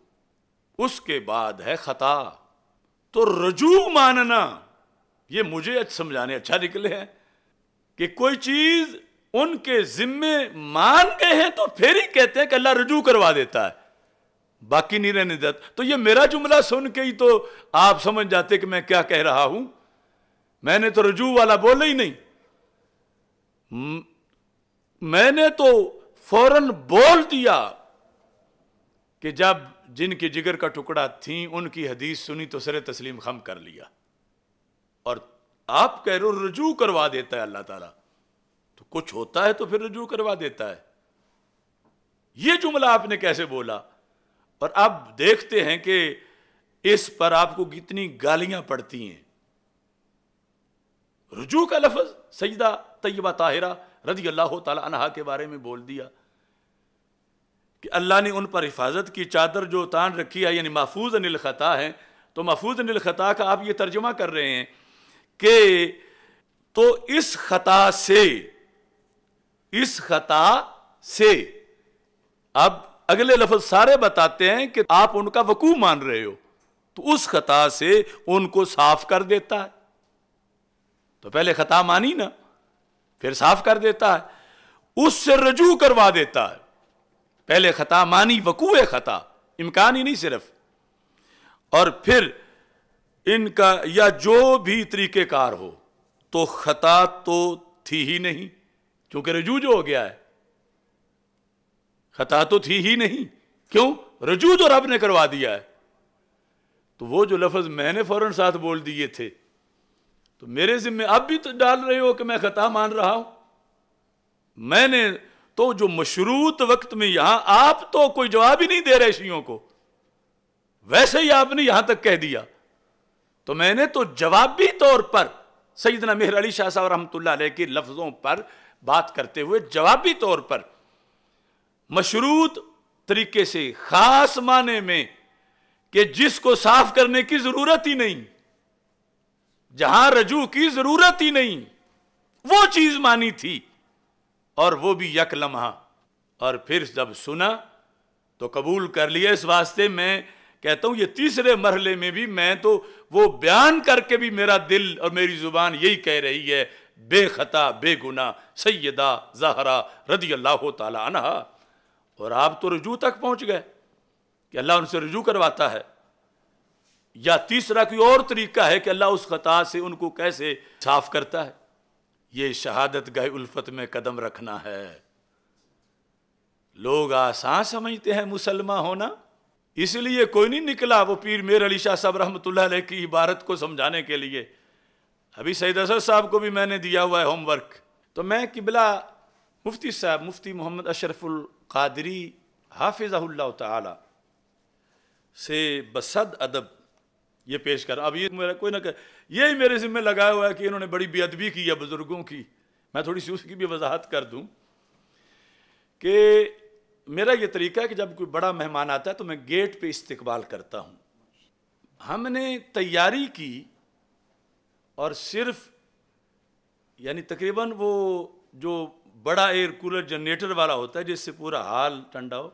उसके बाद है खता तो रजू मानना ये मुझे समझाने अच्छा निकले हैं कि कोई चीज उनके जिम्मे मान गए हैं तो फिर ही कहते हैं कि अल्लाह रजू करवा देता है बाकी नहीं रहने देता तो ये मेरा जुमला सुन के ही तो आप समझ जाते कि मैं क्या कह रहा हूं मैंने तो रजू वाला बोला ही नहीं मैंने तो फौरन बोल दिया कि जब जिनके जिगर का टुकड़ा थी उनकी हदीस सुनी तो सरे तस्लीम खम कर लिया और आप कह रहे हो रजू करवा देता है अल्लाह ताला तो कुछ होता है तो फिर रजू करवा देता है ये जुमला आपने कैसे बोला और आप देखते हैं कि इस पर आपको कितनी गालियां पड़ती हैं रजू का लफज सईदा तय्यबा ताहिरा रजी अल्लाह तला के बारे में बोल दिया कि अल्लाह ने उन पर हिफाजत की चादर जो तान रखी है यानी महफूज अनिल ख़ता है तो महफूज अनिल ख़ता का आप ये तर्जमा कर रहे हैं के तो इस खता से इस खता से अब अगले लफ्ज सारे बताते हैं कि आप उनका वकू मान रहे हो तो उस खता से उनको साफ कर देता है तो पहले खता मानी ना फिर साफ कर देता है उससे रजू करवा देता है पहले खता मानी वकूए खता इम्कान ही नहीं सिर्फ और फिर इनका या जो भी तरीक़ेकार हो तो ख़ता तो थी ही नहीं क्योंकि रजूज हो गया है ख़ता तो थी ही नहीं क्यों रजू तो रब ने करवा दिया है तो वो जो लफज मैंने फ़ौरन साथ बोल दिए थे तो मेरे ज़िम्मे आप भी तो डाल रहे हो कि मैं ख़ता मान रहा हूं मैंने तो जो मशरूत वक्त में यहां आप तो कोई जवाब ही नहीं दे रहे शियों को वैसे ही आपने यहां तक कह दिया तो मैंने तो जवाबी तौर पर सईदना मेहर अली शाह साहब के लफ्ज़ों पर बात करते हुए जवाबी तौर पर मशरूत तरीके से खास माने में कि जिसको साफ करने की ज़रूरत ही नहीं जहां रजू की ज़रूरत ही नहीं वो चीज़ मानी थी और वो भी यक लम्हा और फिर जब सुना तो कबूल कर लिया इस वास्ते में कहता हूं ये तीसरे मरहले में भी मैं तो वो बयान करके भी मेरा दिल और मेरी ज़ुबान यही कह रही है बेखता बेगुना सैदा जहरा रदी अल्लाह तला और आप तो रजू तक पहुंच गए कि अल्लाह उनसे रजू करवाता है या तीसरा कोई और तरीका है कि अल्लाह उस खता से उनको कैसे साफ करता है ये शहादत गए उल्फत में कदम रखना है लोग आसान समझते हैं मुसलमान होना इसलिए कोई नहीं निकला वो पीर मेर अली शाह साहब रहमत की इबारत को समझाने के लिए अभी सैद असद साहब को भी मैंने दिया हुआ है होमवर्क तो मैं किबला मुफ्ती साहब मुफ्ती मोहम्मद अशरफुल कादरी हाफिज़ाल्ला ताला से बसद अदब ये पेश कर अब ये मेरा कोई ना कर यही मेरे ज़िम्मे लगाया हुआ है कि इन्होंने बड़ी बेअदबी की है बुज़ुर्गों की मैं थोड़ी सी उसकी भी वजाहत कर दूं कि मेरा ये तरीका है कि जब कोई बड़ा मेहमान आता है तो मैं गेट पे इस्तकबाल करता हूँ हमने तैयारी की और सिर्फ यानी तकरीबन वो जो बड़ा एयर कूलर जनरेटर वाला होता है जिससे पूरा हाल ठंडा हो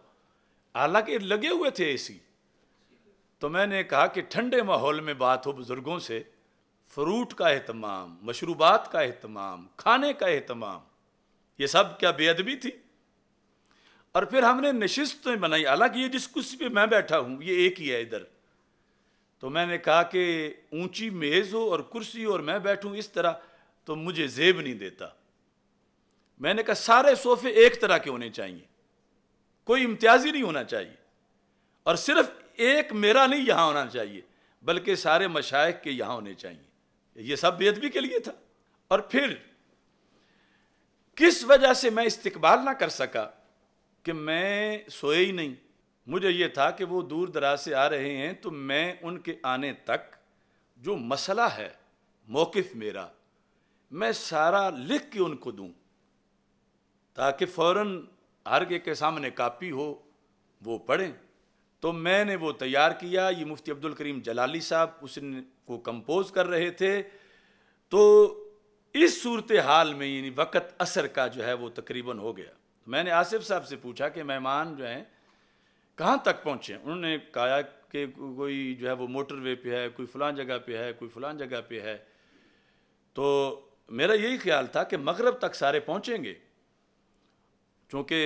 हालांकि लगे हुए थे एसी तो मैंने कहा कि ठंडे माहौल में बात हो बुज़ुर्गों से फ्रूट का अहतमाम मशरूबात का अहतमाम खाने का अहतमाम ये सब क्या बेअदबी थी और फिर हमने नशिस्तें बनाई हालांकि ये जिस कुर्सी पे मैं बैठा हूँ ये एक ही है इधर तो मैंने कहा कि ऊंची मेज़ हो और कुर्सी हो और मैं बैठू इस तरह तो मुझे जेब नहीं देता मैंने कहा सारे सोफ़े एक तरह के होने चाहिए कोई इम्तियाजी नहीं होना चाहिए और सिर्फ एक मेरा नहीं यहाँ होना चाहिए बल्कि सारे मशाइ के यहाँ होने चाहिए ये सब बेदबी के लिए था और फिर किस वजह से मैं इस्तकबाल ना कर सका कि मैं सोए ही नहीं मुझे ये था कि वो दूर दराज से आ रहे हैं तो मैं उनके आने तक जो मसला है मौक़ मेरा मैं सारा लिख के उनको दूँ ताकि फ़ौर हर के, के सामने कापी हो वो पढ़ें तो मैंने वो तैयार किया ये मुफ्ती अब्दुल करीम जलाली साहब उसने को कंपोज कर रहे थे तो इस सूरत हाल में यानी वक़्त असर का जो है वो तकरीबन हो गया तो मैंने आसिफ साहब से पूछा कि मेहमान जो हैं कहाँ तक पहुँचे उन्होंने कहा कि कोई जो है वो मोटर वे पे है कोई फलान जगह पे है कोई फलान जगह पे है तो मेरा यही ख्याल था कि मगरब तक सारे पहुँचेंगे चूँकि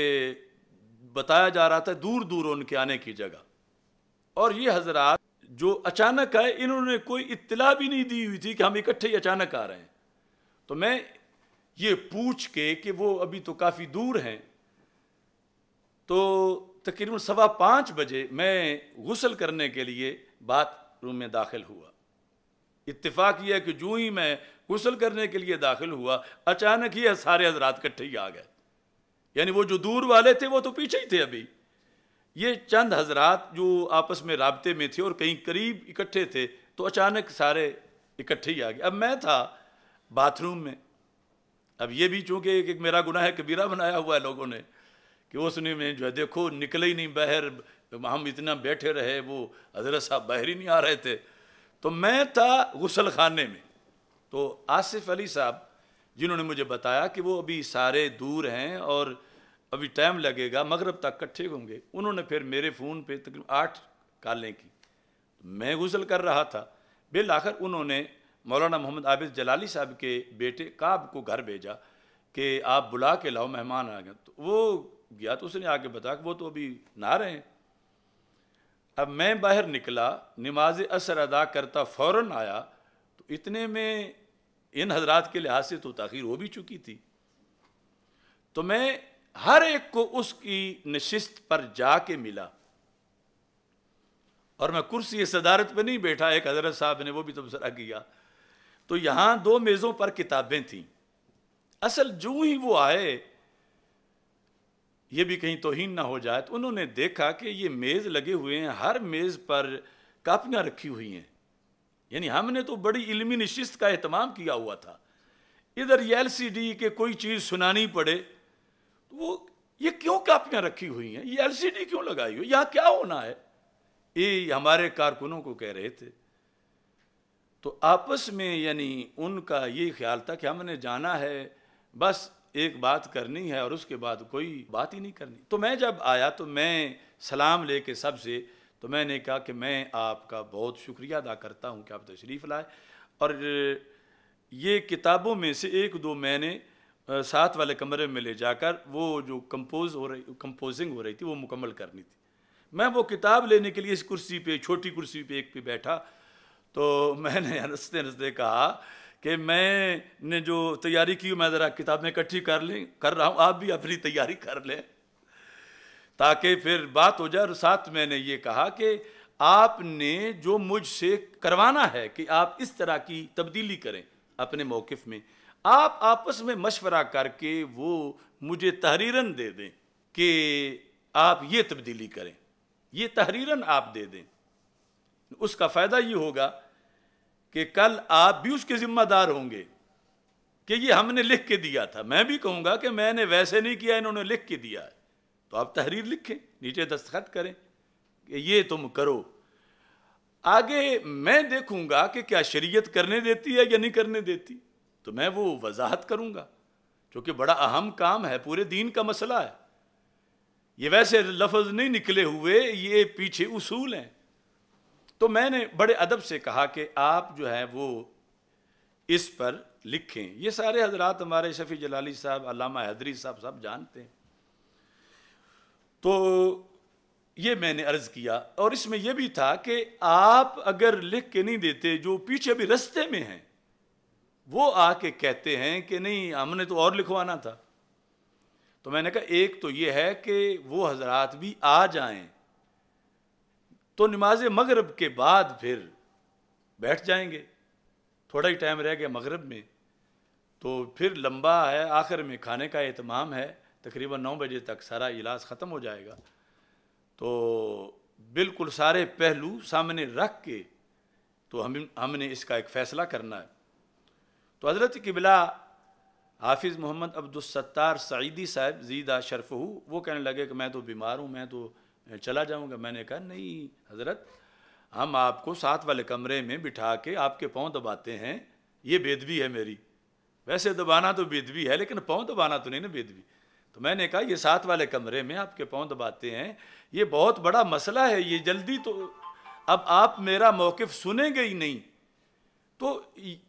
बताया जा रहा था दूर दूर उनके आने की जगह और ये हजरात जो अचानक आए इन्होंने कोई इत्तला भी नहीं दी हुई थी कि हम इकट्ठे ही अचानक आ रहे हैं तो मैं ये पूछ के कि वो अभी तो काफ़ी दूर हैं तो तकरीबन सवा पाँच बजे मैं गसल करने के लिए बाथरूम में दाखिल हुआ इतफाक़ यह है कि जू ही मैं गसल करने के लिए दाखिल हुआ अचानक ही सारे हजरात इकट्ठे ही आ गए यानी वो जो दूर वाले थे वो तो पीछे ही थे अभी ये चंद हजरात जो आपस में रबते में थे और कहीं करीब इकट्ठे थे तो अचानक सारे इकट्ठे ही आ गए अब मैं था बाथरूम में अब ये भी चूंकि एक, एक मेरा गुनाह है कबीरा बनाया हुआ है लोगों ने कि उसने में जो है देखो निकले ही नहीं बाहर हम इतना बैठे रहे वो हजरत साहब बाहर ही नहीं आ रहे थे तो मैं था गसल खाने में तो आसिफ अली साहब जिन्होंने मुझे बताया कि वो अभी सारे दूर हैं और अभी टाइम लगेगा मगरब तक इकट्ठे होंगे उन्होंने फिर मेरे फ़ोन पे तकरीबन आठ कालें की मैं गसल कर रहा था बिल आखिर उन्होंने मौलाना मोहम्मद आबिद जलाली साहब के बेटे काब को घर भेजा कि आप बुला के लाओ मेहमान आ गए तो वो गया तो उसने आके बताया कि वो तो अभी ना रहे हैं अब मैं बाहर निकला नमाज असर अदा करता फौरन आया तो इतने में इन हजरात के लिहाज से तो तखीर हो भी चुकी थी तो मैं हर एक को उसकी नशिस्त पर जाके मिला और मैं कुर्सी सदारत पर नहीं बैठा एक हजरत साहब ने वो भी तबसरा तो किया तो यहां दो मेज़ों पर किताबें थी असल जो ही वो आए ये भी कहीं तोहन ना हो जाए तो उन्होंने देखा कि ये मेज़ लगे हुए हैं हर मेज़ पर कापियाँ रखी हुई हैं यानी हमने तो बड़ी इलमी नशस्त का अहतमाम किया हुआ था इधर ये डी के कोई चीज़ सुनानी पड़े तो वो ये क्यों कापियाँ रखी हुई हैं ये डी क्यों लगाई हुई यहाँ क्या होना है ये हमारे कारकुनों को कह रहे थे तो आपस में यानी उनका ये ख्याल था कि हमने जाना है बस एक बात करनी है और उसके बाद कोई बात ही नहीं करनी तो मैं जब आया तो मैं सलाम लेके सबसे तो मैंने कहा कि मैं आपका बहुत शुक्रिया अदा करता हूँ कि आप तशरीफ़ लाए और ये किताबों में से एक दो मैंने साथ वाले कमरे में ले जाकर वो जो कंपोज हो रही कंपोजिंग हो रही थी वो मुकम्मल करनी थी मैं वो किताब लेने के लिए इस कुर्सी पे छोटी कुर्सी पे एक पे बैठा तो मैंने हंसते (laughs) हंसते कहा कि मैंने जो तैयारी की मैं ज़रा किताबें इकट्ठी कर लें कर रहा हूँ आप भी अपनी तैयारी कर लें ताकि फिर बात हो जाए और साथ मैंने ये कहा कि आपने जो मुझसे करवाना है कि आप इस तरह की तब्दीली करें अपने मौक़ में आप आपस में मशवरा करके वो मुझे तहरीरन दे दें कि आप ये तब्दीली करें ये तहरीरन आप दे दें उसका फ़ायदा ये होगा कि कल आप भी उसके जिम्मेदार होंगे कि ये हमने लिख के दिया था मैं भी कहूँगा कि मैंने वैसे नहीं किया इन्होंने लिख के दिया है तो आप तहरीर लिखें नीचे दस्तखत करें कि ये तुम करो आगे मैं देखूंगा कि क्या शरीयत करने देती है या नहीं करने देती तो मैं वो वजाहत करूंगा क्योंकि बड़ा अहम काम है पूरे दीन का मसला है ये वैसे लफ्ज़ नहीं निकले हुए ये पीछे उसूल हैं तो मैंने बड़े अदब से कहा कि आप जो है वो इस पर लिखें ये सारे हजरात हमारे शफ़ी जलाली साहब अलामा हैदरी साहब सब जानते हैं तो ये मैंने अर्ज़ किया और इसमें यह भी था कि आप अगर लिख के नहीं देते जो पीछे भी रस्ते में हैं वो आके कहते हैं कि नहीं हमने तो और लिखवाना था तो मैंने कहा एक तो ये है कि वो हजरात भी आ जाएं तो नमाज मगरब के बाद फिर बैठ जाएंगे थोड़ा ही टाइम रह गया मगरब में तो फिर लंबा है आखिर में खाने का अहतमाम है तकरीबन नौ बजे तक सारा इलाज ख़त्म हो जाएगा तो बिल्कुल सारे पहलू सामने रख के तो हम हमने इसका एक फ़ैसला करना है तो हज़रत किबला हाफिज़ मोहम्मद अब्दुलसत्तार सईदी साहब जीदा शरफ़ हूँ वो कहने लगे कि मैं तो बीमार हूँ मैं तो चला जाऊंगा मैंने कहा नहीं हज़रत हम आपको साथ वाले कमरे में बिठा के आपके पाँव दबाते हैं ये बेदबी है मेरी वैसे दबाना तो बेदबी है लेकिन पाँव दबाना तो नहीं ना बेदबी तो मैंने कहा ये साथ वाले कमरे में आपके पाँव दबाते हैं ये बहुत बड़ा मसला है ये जल्दी तो अब आप मेरा मौक़ सुनेंगे ही नहीं तो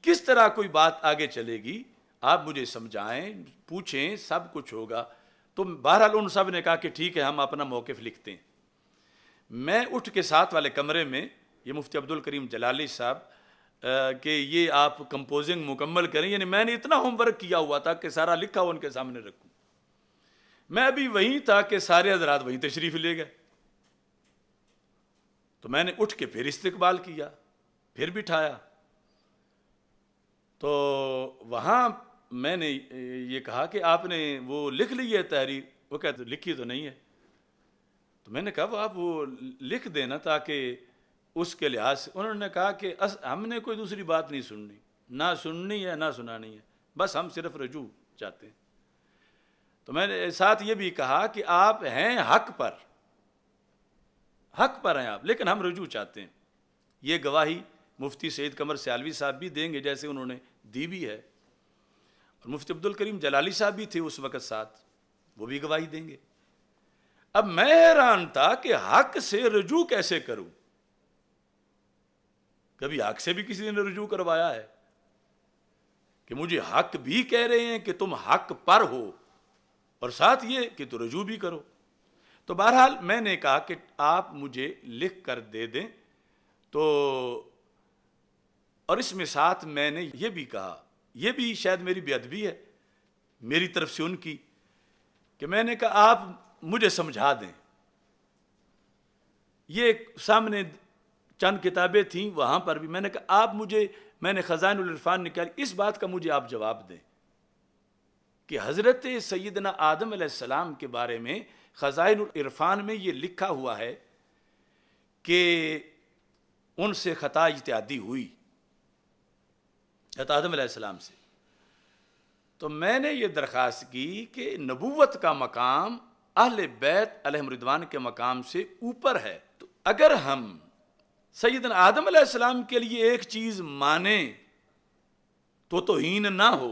किस तरह कोई बात आगे चलेगी आप मुझे समझाएं पूछें सब कुछ होगा तो बहरहाल उन सब ने कहा कि ठीक है हम अपना मौकफ लिखते हैं मैं उठ के साथ वाले कमरे में ये मुफ्ती अब्दुल करीम जलाली साहब कि ये आप कंपोजिंग मुकम्मल करें यानी मैंने इतना होमवर्क किया हुआ था कि सारा लिखा उनके सामने रखूं मैं अभी वहीं था कि सारे हजरात वहीं तशरीफ ले गए तो मैंने उठ के फिर इस्तकबाल किया फिर बिठाया तो वहां मैंने ये कहा कि आपने वो लिख ली है तहरीर वो कहते लिखी तो नहीं है तो मैंने कहा वो आप वो लिख देना ताकि उसके लिहाज से उन्होंने कहा कि अस हमने कोई दूसरी बात नहीं सुननी ना सुननी है ना सुनानी है बस हम सिर्फ रजू चाहते हैं तो मैंने साथ ये भी कहा कि आप हैं हक पर हक पर हैं आप लेकिन हम रजू चाहते हैं ये गवाही मुफ्ती सैद कमर सयालवी साहब भी देंगे जैसे उन्होंने दी भी है और मुफ्ती अब्दुल करीम जलाली साहब भी थे उस वक़्त साथ वो भी गवाही देंगे अब मैं हैरान था कि हक से रजू कैसे करूं कभी हक से भी किसी ने रजू करवाया है कि मुझे हक भी कह रहे हैं कि तुम हक पर हो और साथ ये कि तो रजू भी करो तो बहरहाल मैंने कहा कि आप मुझे लिख कर दे दें तो और इसमें साथ मैंने ये भी कहा ये भी शायद मेरी बेअदबी है मेरी तरफ से उनकी कि मैंने कहा आप मुझे समझा दें ये सामने चंद किताबें थीं वहाँ पर भी मैंने कहा आप मुझे मैंने ख़जान उलरफान निकाली इस बात का मुझे आप जवाब दें कि हज़रत सैदना आदम सलाम के बारे में ख़जान इरफान में ये लिखा हुआ है कि उनसे ख़ता इत्यादि हुई आदम से तो मैंने ये दरख्वास्त की कि नबूवत का मकाम अहल बैत अलहमरिदवान के मकाम से ऊपर है तो अगर हम सैदन आदम के लिए एक चीज़ माने तो तोहन ना हो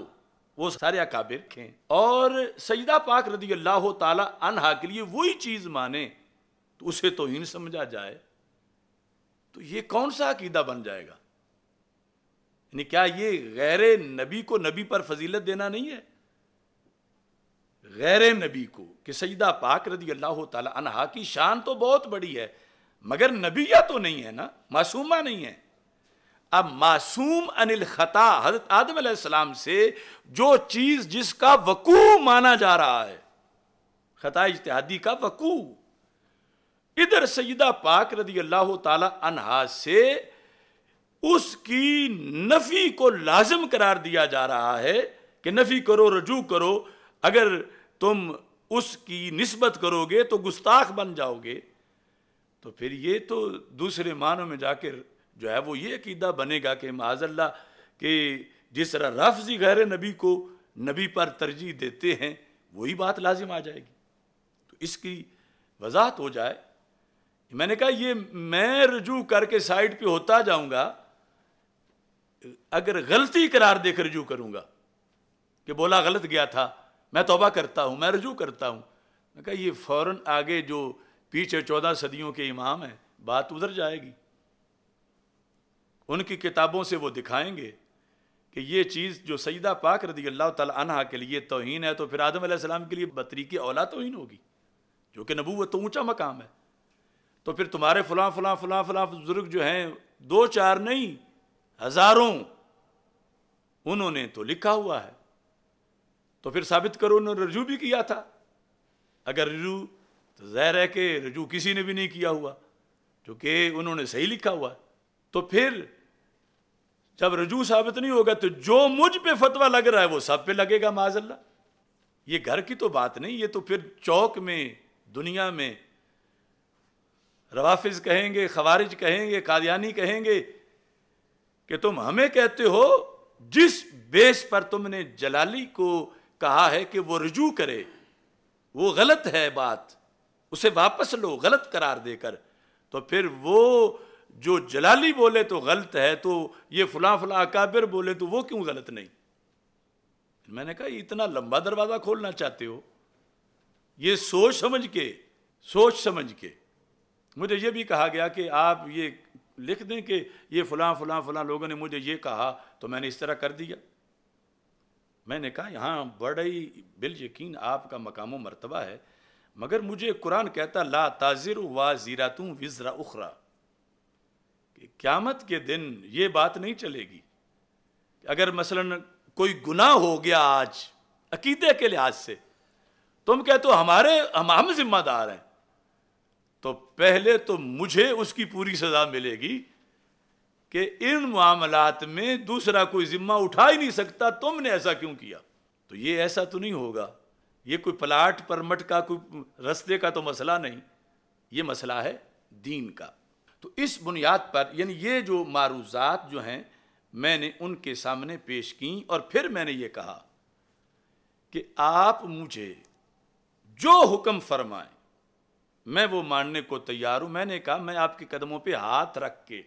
वो सारे अकाबिर थे और सईदा पाक रदी अल्लाह तहा के लिए वही चीज़ माने तो उसे तोहन समझा जाए तो ये कौन सा अकीदा बन जाएगा यानी क्या ये गैर नबी को नबी पर फजीलत देना नहीं है गैर नबी को कि सईदा पाक रदी अल्लाह तहा की शान तो बहुत बड़ी है मगर नबिया तो नहीं है ना मासूमा नहीं है अब मासूम अनिल खता हजरत आदम सलाम से जो चीज़ जिसका वकू माना जा रहा है खता इतिहादी का वकू इधर सईदा पाक रदी अल्लाह तला से उसकी नफी को लाजम करार दिया जा रहा है कि नफी करो रजू करो अगर तुम उसकी नस्बत करोगे तो गुस्ताख बन जाओगे तो फिर ये तो दूसरे मानों में जाकर जो है वो ये अकीदा बनेगा कि माजल्ला कि जिस तरह रफ्जी गैर नबी को नबी पर तरजीह देते हैं वही बात लाजिम आ जाएगी तो इसकी वजाहत हो जाए मैंने कहा ये मैं रजू करके साइड पे होता जाऊंगा अगर गलती करार देकर रजू करूंगा कि बोला गलत गया था मैं तोबा करता हूं मैं रजू करता हूँ मैं कहा ये फौरन आगे जो पीछे चौदह सदियों के इमाम हैं बात उधर जाएगी उनकी किताबों से वो दिखाएंगे कि ये चीज़ जो सईदा पाक रदी अल्लाह तला के लिए तोहन है तो फिर आदम सलाम के लिए बतरी की औला तोहन होगी जो कि नबू तो ऊंचा मकाम है तो फिर तुम्हारे फलां फलां फलां फलां बुज़ुर्ग जो हैं दो चार नहीं हजारों उन्होंने तो लिखा हुआ है तो फिर साबित करो उन्होंने रजू भी किया था अगर रजू तो जहर है कि रजू किसी ने भी नहीं किया हुआ क्योंकि उन्होंने सही लिखा हुआ तो फिर जब रजू साबित नहीं होगा तो जो मुझ पे फतवा लग रहा है वो सब पे लगेगा माजल्ला ये घर की तो बात नहीं ये तो फिर चौक में दुनिया में रवाफिज कहेंगे खवारिज कहेंगे कादियानी कहेंगे कि तुम हमें कहते हो जिस बेस पर तुमने जलाली को कहा है कि वो रजू करे वो गलत है बात उसे वापस लो गलत करार देकर तो फिर वो जो जलाली बोले तो गलत है तो ये फला फला अकाबिर बोले तो वो क्यों गलत नहीं मैंने कहा इतना लंबा दरवाज़ा खोलना चाहते हो ये सोच समझ के सोच समझ के मुझे ये भी कहा गया कि आप ये लिख दें कि ये फलां फलां फलां लोगों ने मुझे ये कहा तो मैंने इस तरह कर दिया मैंने कहा यहाँ बड़ा ही बिल यकीन आपका मकाम मरतबा है मगर मुझे कुरान कहता ला ताजिर ज़ीरा तू विज़रा उखरा कि क़्यामत के दिन ये बात नहीं चलेगी अगर मसलन कोई गुनाह हो गया आज अकीदे के लिहाज से तुम कहते हो हमारे हम हम जिम्मेदार हैं तो पहले तो मुझे उसकी पूरी सज़ा मिलेगी कि इन मामलात में दूसरा कोई ज़िम्मा उठा ही नहीं सकता तुमने ऐसा क्यों किया तो ये ऐसा तो नहीं होगा ये कोई प्लाट परमट का कोई रस्ते का तो मसला नहीं ये मसला है दीन का तो इस बुनियाद पर यानी ये जो मारूजात जो हैं मैंने उनके सामने पेश की और फिर मैंने ये कहा कि आप मुझे जो हुक्म फरमाएं मैं वो मानने को तैयार हूँ मैंने कहा मैं आपके कदमों पे हाथ रख के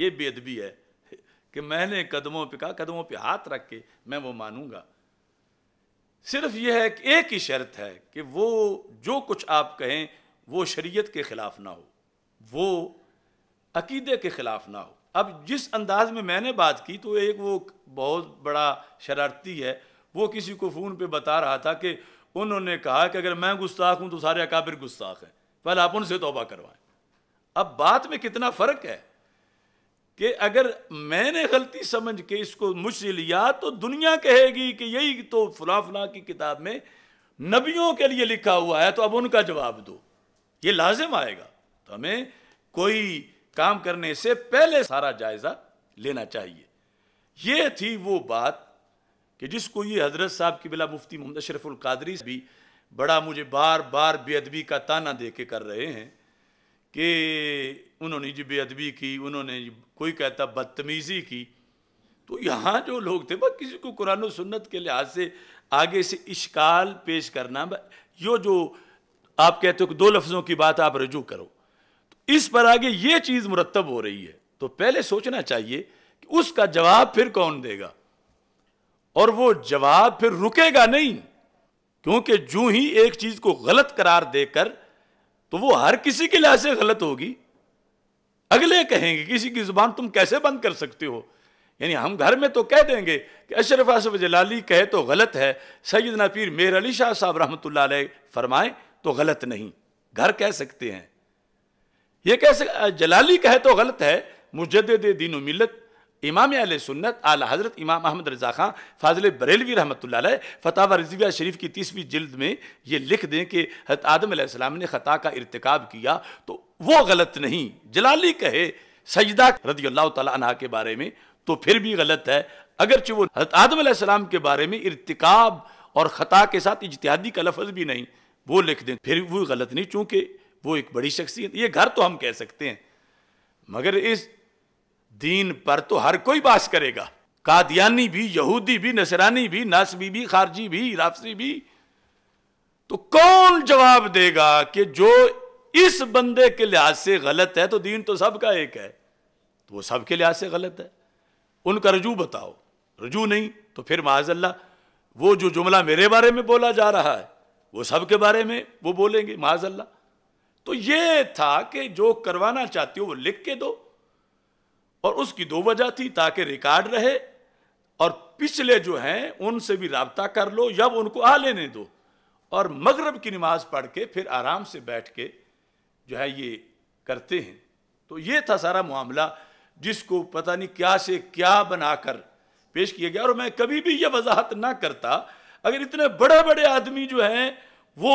ये बेदबी है कि मैंने कदमों पे कहा कदमों पे हाथ रख के मैं वो मानूंगा सिर्फ यह है कि एक ही शर्त है कि वो जो कुछ आप कहें वो शरीयत के ख़िलाफ़ ना हो वो अकीदे के ख़िलाफ़ ना हो अब जिस अंदाज में मैंने बात की तो एक वो बहुत बड़ा शरारती है वो किसी को फ़ोन पे बता रहा था कि उन्होंने कहा कि अगर मैं गुस्ताख हूँ तो सारे अकाबिर गुस्ताख हैं पहले आप उनसे तोबा करवाएं अब बात में कितना फ़र्क है कि अगर मैंने गलती समझ के इसको मुझसे लिया तो दुनिया कहेगी कि यही तो फला फला की किताब में नबियों के लिए लिखा हुआ है तो अब उनका जवाब दो ये लाजिम आएगा तो हमें कोई काम करने से पहले सारा जायज़ा लेना चाहिए यह थी वो बात कि जिसको ये हजरत साहब की बिला मुफ्ती मोहम्मद अशरफुल कादरी भी बड़ा मुझे बार बार बेअदबी का ताना दे के कर रहे हैं कि उन्होंने जी बेअदबी की उन्होंने कोई कहता बदतमीज़ी की तो यहाँ जो लोग थे बस किसी को कुरान सुन्नत के लिहाज से आगे से इश्काल पेश करना यो जो आप कहते हो कि दो लफ्ज़ों की बात आप रजू करो तो इस पर आगे ये चीज़ मुरतब हो रही है तो पहले सोचना चाहिए कि उसका जवाब फिर कौन देगा और वो जवाब फिर रुकेगा नहीं क्योंकि जो ही एक चीज को गलत करार देकर तो वो हर किसी के लिहाज से गलत होगी अगले कहेंगे किसी की जुबान तुम कैसे बंद कर सकते हो यानी हम घर में तो कह देंगे कि अशरफ आसफ जलाली कहे तो गलत है सैदना पीर मेर अली शाह साहब रहमत फरमाएं तो गलत नहीं घर कह सकते हैं ये कह जलाली कहे तो गलत है मुजद दिन मिलत इमाम अल सुन्नत आला हज़रत इमाम अहमद रज़ा खां फाजिल बरेलवी रहमत फ़ताह रजविया शरीफ की तीसवीं जल्द में ये लिख दें कि हत आदम ने ख़ा का इरतकब किया तो वो गलत नहीं जलाली कहे सजदा रदी अल्लाह तह के बारे में तो फिर भी गलत है अगरचे वो हत आदम के बारे में इरतकब और ख़ता के साथ इजतहादी का लफज भी नहीं वो लिख दें फिर वो गलत नहीं चूँकि वो एक बड़ी शख्सियत ये घर तो हम कह सकते हैं मगर इस दीन पर तो हर कोई बास करेगा कादियानी भी यहूदी भी नसरानी भी नासबी भी खारजी भी राफसी भी तो कौन जवाब देगा कि जो इस बंदे के लिहाज से गलत है तो दीन तो सबका एक है तो वो सबके लिहाज से गलत है उनका रजू बताओ रजू नहीं तो फिर माजल्ला वो जो जुमला मेरे बारे में बोला जा रहा है वो सब के बारे में वो बोलेंगे माजल्ला तो ये था कि जो करवाना चाहती हो वो लिख के दो और उसकी दो वजह थी ताकि रिकॉर्ड रहे और पिछले जो हैं उनसे भी रबता कर लो या उनको आ लेने दो और मगरब की नमाज पढ़ के फिर आराम से बैठ के जो है ये करते हैं तो ये था सारा मामला जिसको पता नहीं क्या से क्या बनाकर पेश किया गया और मैं कभी भी यह वजाहत ना करता अगर इतने बड़े बड़े आदमी जो हैं वो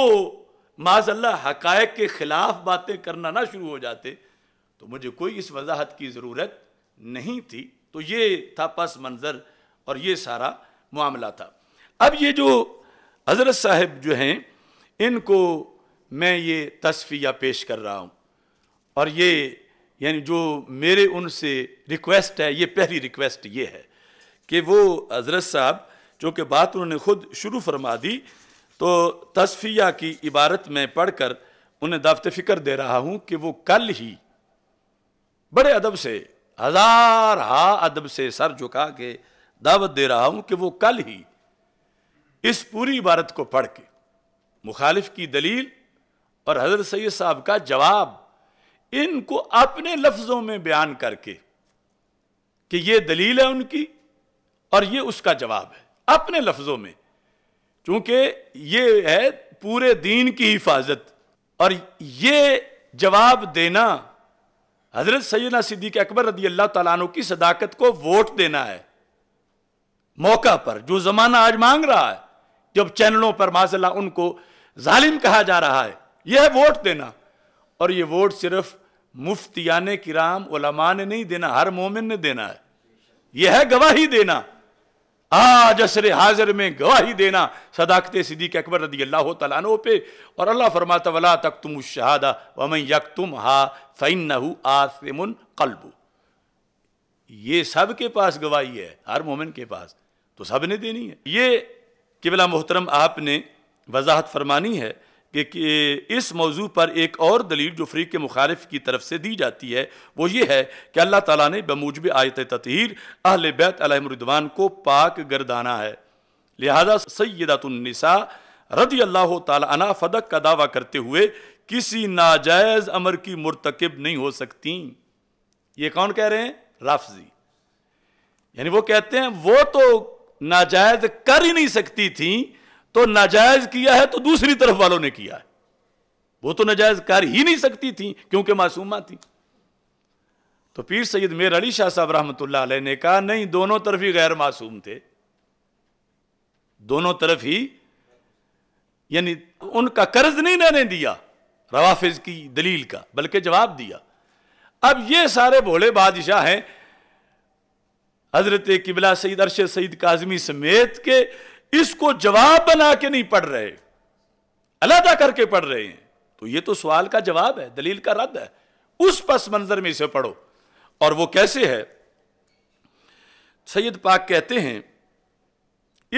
माजल्ला हकायक के ख़िलाफ़ बातें करना ना शुरू हो जाते तो मुझे कोई इस वजाहत की ज़रूरत नहीं थी तो ये था पस मंज़र और ये सारा मामला था अब ये जो हज़रत साहब जो हैं इनको मैं ये तस्फिया पेश कर रहा हूँ और ये यानी जो मेरे उनसे रिक्वेस्ट है ये पहली रिक्वेस्ट ये है कि वो हज़रत साहब जो कि बात उन्होंने खुद शुरू फरमा दी तो तस्फिया की इबारत में पढ़कर उन्हें दावत फ़िक्र दे रहा हूँ कि वो कल ही बड़े अदब से हजार हा अदब से सर झुका के दावत दे रहा हूं कि वो कल ही इस पूरी इबारत को पढ़ के मुखालिफ की दलील और हजरत सैद साहब का जवाब इनको अपने लफ्जों में बयान करके कि ये दलील है उनकी और ये उसका जवाब है अपने लफ्जों में चूंकि ये है पूरे दीन की हिफाजत और ये जवाब देना हजरत सैदना सिद्दीक अकबर रदी अल्लाह तला की सदाकत को वोट देना है मौका पर जो ज़माना आज मांग रहा है जब चैनलों पर माजला उनको जालिम कहा जा रहा है यह है वोट देना और यह वोट सिर्फ मुफ्तियान किराम ने नहीं देना हर मोमिन ने देना है यह है गवाही देना आज असर हाजिर में गवाही देना सदाकते सिद्दीक अकबर रदी अल्लाह तलानो पे और अल्लाह फरमाता वला तक तुम शहादा वमन यक तुम हा फ़ैन नहू आसमन कल्बू ये सब के पास गवाही है हर मोमिन के पास तो सब ने देनी है ये किबला मोहतरम आपने वजाहत फरमानी है इस मौजू पर एक और दलील जो फ्री के मुखारफ की तरफ से दी जाती है वो ये है कि अल्लाह ताला ने बमूजब आयत ततहर अहल बैत अलमरदवान को पाक गर्दाना है लिहाजा सैदातुलनसा रदी अल्लाह तला फदक का दावा करते हुए किसी नाजायज़ अमर की मरतकब नहीं हो सकती ये कौन कह रहे हैं राफजी यानी वो कहते हैं वो तो नाजायज़ कर ही नहीं सकती थी तो नाजायज किया है तो दूसरी तरफ वालों ने किया है वो तो नाजायज कर ही नहीं सकती थी क्योंकि मासूमा थी तो पीर सैयद मेर अली शाह साहब रहमत ने कहा नहीं दोनों तरफ ही गैर मासूम थे दोनों तरफ ही यानी उनका कर्ज नहीं लेने दिया रवाफिज की दलील का बल्कि जवाब दिया अब ये सारे भोले बादशाह हैं हजरत किबला सईद अरशद सईद काजमी समेत के इसको जवाब बना के नहीं पढ़ रहे अलहदा करके पढ़ रहे हैं तो ये तो सवाल का जवाब है दलील का रद्द है उस पस मंजर में इसे पढ़ो और वो कैसे है सैयद पाक कहते हैं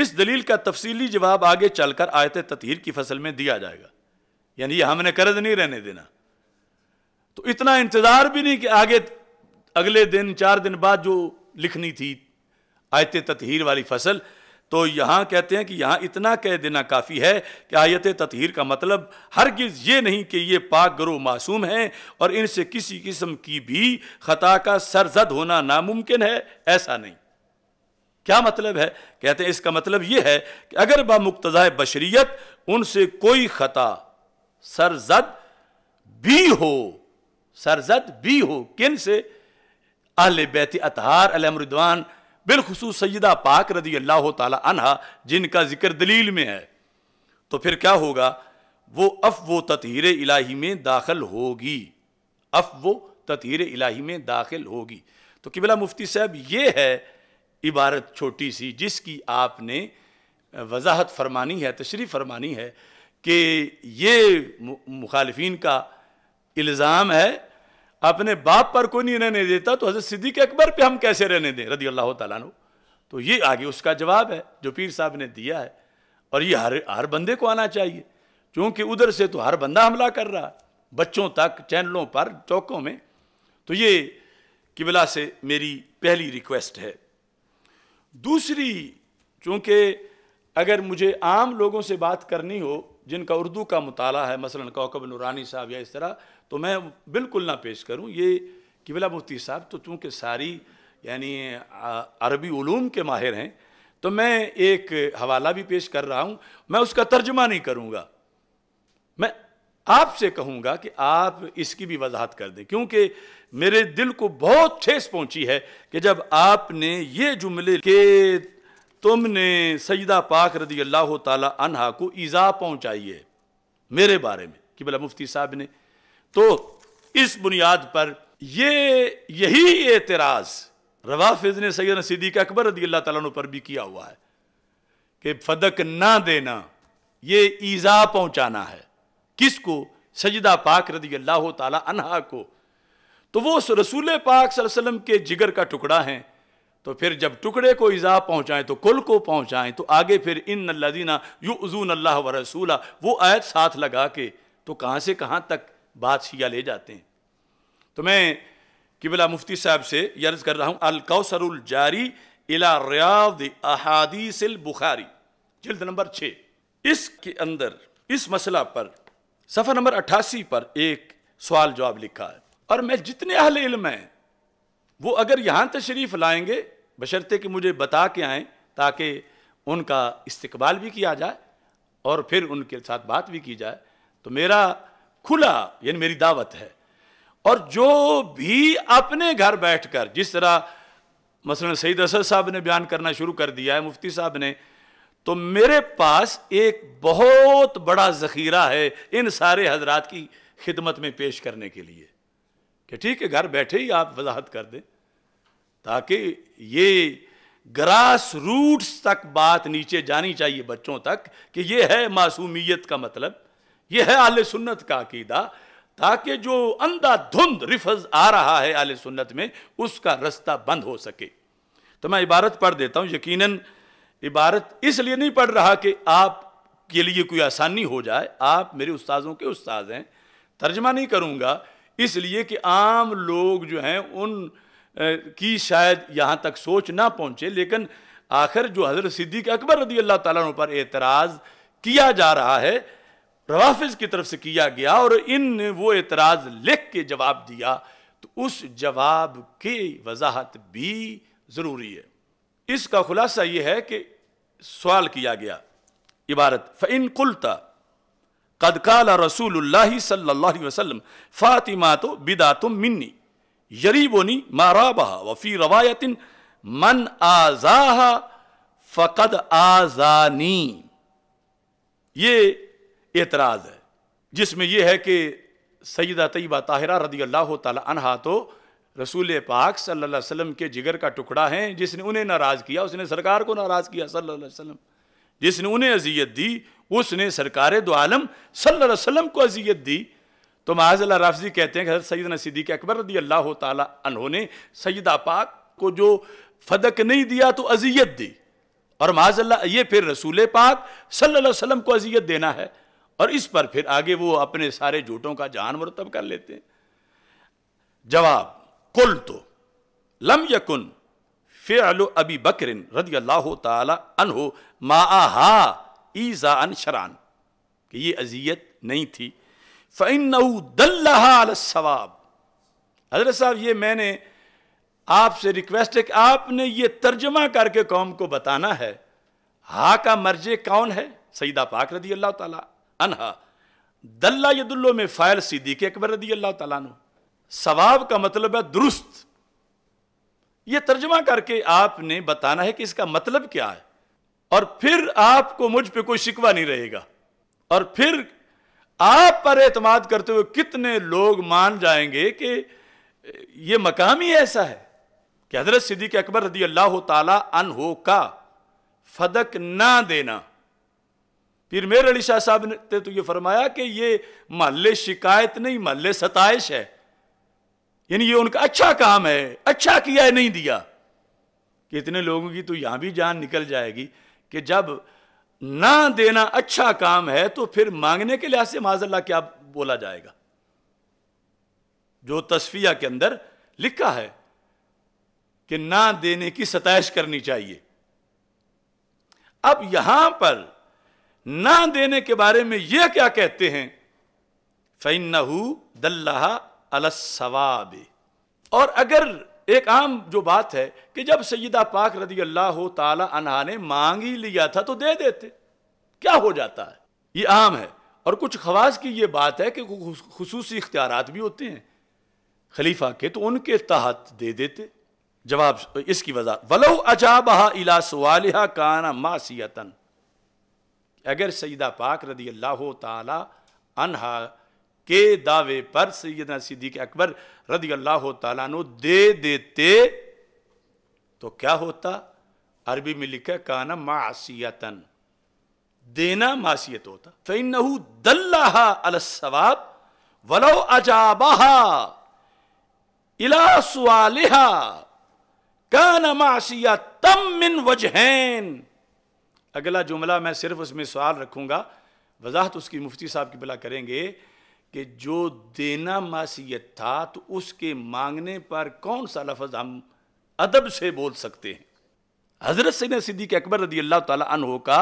इस दलील का तफसीली जवाब आगे चलकर आयत ततहीर की फसल में दिया जाएगा यानी हमने कर्ज नहीं रहने देना तो इतना इंतजार भी नहीं कि आगे अगले दिन चार दिन बाद जो लिखनी थी आयत ततहीर वाली फसल तो यहाँ कहते हैं कि यहाँ इतना कह देना काफ़ी है कि आयत ततहीर का मतलब हरगिज़ ये नहीं कि ये पाक गरो मासूम हैं और इनसे किसी किस्म की भी ख़ता का सरजद होना नामुमकिन है ऐसा नहीं क्या मतलब है कहते हैं इसका मतलब ये है कि अगर बामुक्तज़ा बशरीत उनसे कोई ख़ता सरजद भी हो सरजद भी हो किन से अहल बैत अतहार अलमरिदवान बिलखसूस सैदा पाक रदी अल्लाह तहा जिनका जिक्र दलील में है तो फिर क्या होगा वो अफ वो ततहर इलाही में दाखिल होगी अफ वो ततहर इलाही में दाखिल होगी तो किबला मुफ्ती साहब ये है इबारत छोटी सी जिसकी आपने वजाहत फरमानी है तशरी फरमानी है कि ये मुखालफन का इल्ज़ाम है अपने बाप पर कोई नहीं रहने देता तो हजरत सिद्दीक अकबर पे हम कैसे रहने दें रदी अल्लाह तु तो ये आगे उसका जवाब है जो पीर साहब ने दिया है और ये हर हर बंदे को आना चाहिए क्योंकि उधर से तो हर बंदा हमला कर रहा है बच्चों तक चैनलों पर चौकों में तो ये किबला से मेरी पहली रिक्वेस्ट है दूसरी चूँकि अगर मुझे आम लोगों से बात करनी हो जिनका उर्दू का मताला है मसला कौकब नूरानी साहब या इस तरह तो मैं बिल्कुल ना पेश करूँ ये किबिला मुफ्ती साहब तो चूँकि सारी यानी अरबी ूम के माहिर हैं तो मैं एक हवाला भी पेश कर रहा हूँ मैं उसका तर्जमा नहीं करूँगा मैं आपसे कहूँगा कि आप इसकी भी वजाहत कर दें क्योंकि मेरे दिल को बहुत ठेस पहुँची है कि जब आपने ये जुमले के तुमने सईदा पाक रदी अल्लाह तहा को ईज़ा पहुंचाई है मेरे बारे में कि भला मुफ्ती साहब ने तो इस बुनियाद पर ये यही एतराज़ रवाफिज ने सैद सिद्दीक अकबर रदी अल्लाह तला पर भी किया हुआ है कि फदक ना देना ये ईज़ा पहुंचाना है किसको सजदा पाक रदी अल्लाह तहा को तो वो रसूल पाक वसल्लम के जिगर का टुकड़ा है तो फिर जब टुकड़े को इज़ा पहुंचाएं तो कुल को पहुंचाएं तो आगे फिर इन लदीना यूजून अल्लाह व रसूला वो आयत साथ लगा के तो कहाँ से कहाँ तक बात शिया ले जाते हैं तो मैं किबिला मुफ्ती साहब से यर्ज कर रहा हूँ अलकौसरुल जारी इला रियाद अहादीसिल बुखारी जल्द नंबर छः इसके अंदर इस मसला पर सफर नंबर अट्ठासी पर एक सवाल जवाब लिखा है और मैं जितने अहल इल्म हैं वो अगर यहाँ तशरीफ़ लाएंगे बशर्ते कि मुझे बता के आएँ ताकि उनका इस्तबाल भी किया जाए और फिर उनके साथ बात भी की जाए तो मेरा खुला यानी मेरी दावत है और जो भी अपने घर बैठकर जिस तरह मसल सईद असद साहब ने बयान करना शुरू कर दिया है मुफ्ती साहब ने तो मेरे पास एक बहुत बड़ा ज़ख़ीरा है इन सारे हजरात की खिदमत में पेश करने के लिए कि ठीक है घर बैठे ही आप वजाहत कर दें ताकि ये ग्रास रूट्स तक बात नीचे जानी चाहिए बच्चों तक कि ये है मासूमियत का मतलब ये है आल सुन्नत का अकीदा ताकि जो अंधा धुंध रिफज आ रहा है आल सुन्नत में उसका रास्ता बंद हो सके तो मैं इबारत पढ़ देता हूँ यकीनन इबारत इसलिए नहीं पढ़ रहा कि आप के लिए कोई आसानी हो जाए आप मेरे उस्तादों के उस्ताद हैं तर्जमा नहीं करूँगा इसलिए कि आम लोग जो हैं उन की शायद यहाँ तक सोच ना पहुँचे लेकिन आखिर जो हज़रत सिद्दीक अकबर रदी अल्लाह तु पर एतराज़ किया जा रहा है रवाफिज की तरफ से किया गया और इन वो एतराज़ लिख के जवाब दिया तो उस जवाब की वजाहत भी ज़रूरी है इसका खुलासा यह है कि सवाल किया गया इबारत फ़िन कुलता कदकाल रसूल सल्ला वसलम फ़ातिमा तो बिदा तुम मिन्नी यरीबोनी माराबा वफ़ी रवायतिन मन आजाहा फ़कद आज़ानी ये एतराज़ है जिसमें यह है कि सईदा तयबा ताहिरा रदी अल्लाह तहा तो रसूल पाक सल्लल्लाहु अलैहि वसल्लम के जिगर का टुकड़ा है जिसने उन्हें नाराज़ किया उसने सरकार को नाराज़ किया सल्लल्लाहु अलैहि वसल्लम जिसने उन्हें अजियत दी उसने सरकार दो आलम सल्लल्लाहु अलैहि वसल्लम को अजियत दी तो महाजल राफजी कहते हैं कि हजरत सैद सिद्दीक अकबर रदी अल्लाह तहों ने सैदा पाक को जो फदक नहीं दिया तो अजियत दी और महाजल्ला ये फिर रसूल पाक सल्लम को अजियत देना है और इस पर फिर आगे वो अपने सारे झूठों का जहान मरतब कर लेते हैं जवाब कुल तो लम यकुन फ़िल अबी बकरिन रदी अल्लाह तहो आ ईज़ा अन शरान कि ये अजियत नहीं थी फ़ैन हजरत साहब ये मैंने आपसे रिक्वेस्ट है कि आपने ये तर्जमा करके कौम को बताना है हा का मर्जे कौन है सईदा पाक रदी अल्लाह ताला दल्ला यदुल्लो में फ़ायल सीदी के अकबर रदी अल्लाह तु सवाब का मतलब है दुरुस्त यह तर्जमा करके आपने बताना है कि इसका मतलब क्या है और फिर आपको मुझ पर कोई शिकवा नहीं रहेगा और फिर आप पर एतमाद करते हुए कितने लोग मान जाएंगे कि यह मकाम ही ऐसा है कि हजरत सिद्दीक अकबर रदी अल्लाह अन हो का फदक ना देना फिर मेरे अली शाह साहब ने तो यह फरमाया कि ये महल शिकायत नहीं महल सताइश है यानी यह उनका अच्छा काम है अच्छा किया है नहीं दिया कि इतने लोगों की तो यहां भी जान निकल जाएगी कि जब ना देना अच्छा काम है तो फिर मांगने के लिहाज से माजल्ला क्या बोला जाएगा जो तस्फिया के अंदर लिखा है कि ना देने की सतैश करनी चाहिए अब यहां पर ना देने के बारे में यह क्या कहते हैं फ़ैन नहू दल्लाह अलसवाब और अगर एक आम जो बात है कि जब सैदा पाक रदी अल्लाह तला ने मांग ही लिया था तो दे देते क्या हो जाता है ये आम है और कुछ खवास की ये बात है कि खसूस इख्तियार भी होते हैं खलीफा के तो उनके तहत दे देते जवाब इसकी वजह वलो अजाबहा इला सवालहा काना मासीतन अगर सईदा पाक रदी अल्लाह तला के दावे पर सैदना सिद्दीक अकबर रदी अल्लाह तु दे देते तो क्या होता अरबी में लिखा काना मासीतन देना मासीत होता फिन दल्ला अलसवाब वलो अजाबहा इलासुआलिहा काना कान मासिया तम मिन वजहैन अगला जुमला मैं सिर्फ उसमें सवाल रखूंगा वजाहत उसकी मुफ्ती साहब की बला करेंगे कि जो देना मासीत था तो उसके मांगने पर कौन सा लफज हम अदब से बोल सकते हैं हजरत से सिद्दीक अकबर रदी अल्लाह तहो का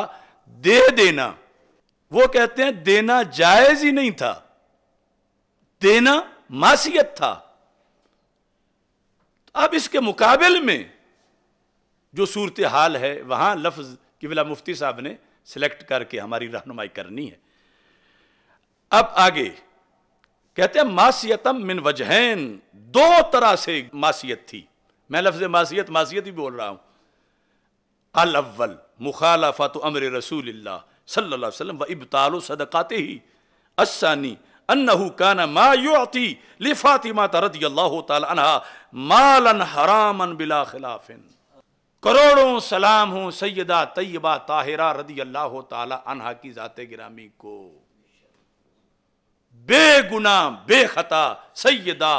दे देना वो कहते हैं देना जायज ही नहीं था देना मासीत था अब इसके मुकाबले में जो सूरत हाल है वहां लफ्ज बिला मुफ्ती साहब ने सिलेक्ट करके हमारी रहनुमाई करनी है अब आगे कहते हैं मासीतम मिन वजहैन दो तरह से मासीत थी मैं लफ्ज मासीत मासीत ही बोल रहा हूं अल अव्वल तो अमर रसूल सल्लाम व इबतालो सदक़ाते ही असानी अन्नहू कान मा युति लिफातिमा तरदी अल्लाह तला मालन हरामन बिला खिलाफिन करोड़ों सलाम हो सैदा तय्यबा ताहिरा रदी अल्लाह तला की ज़ात गिरामी को बेगुना बेखता सैदा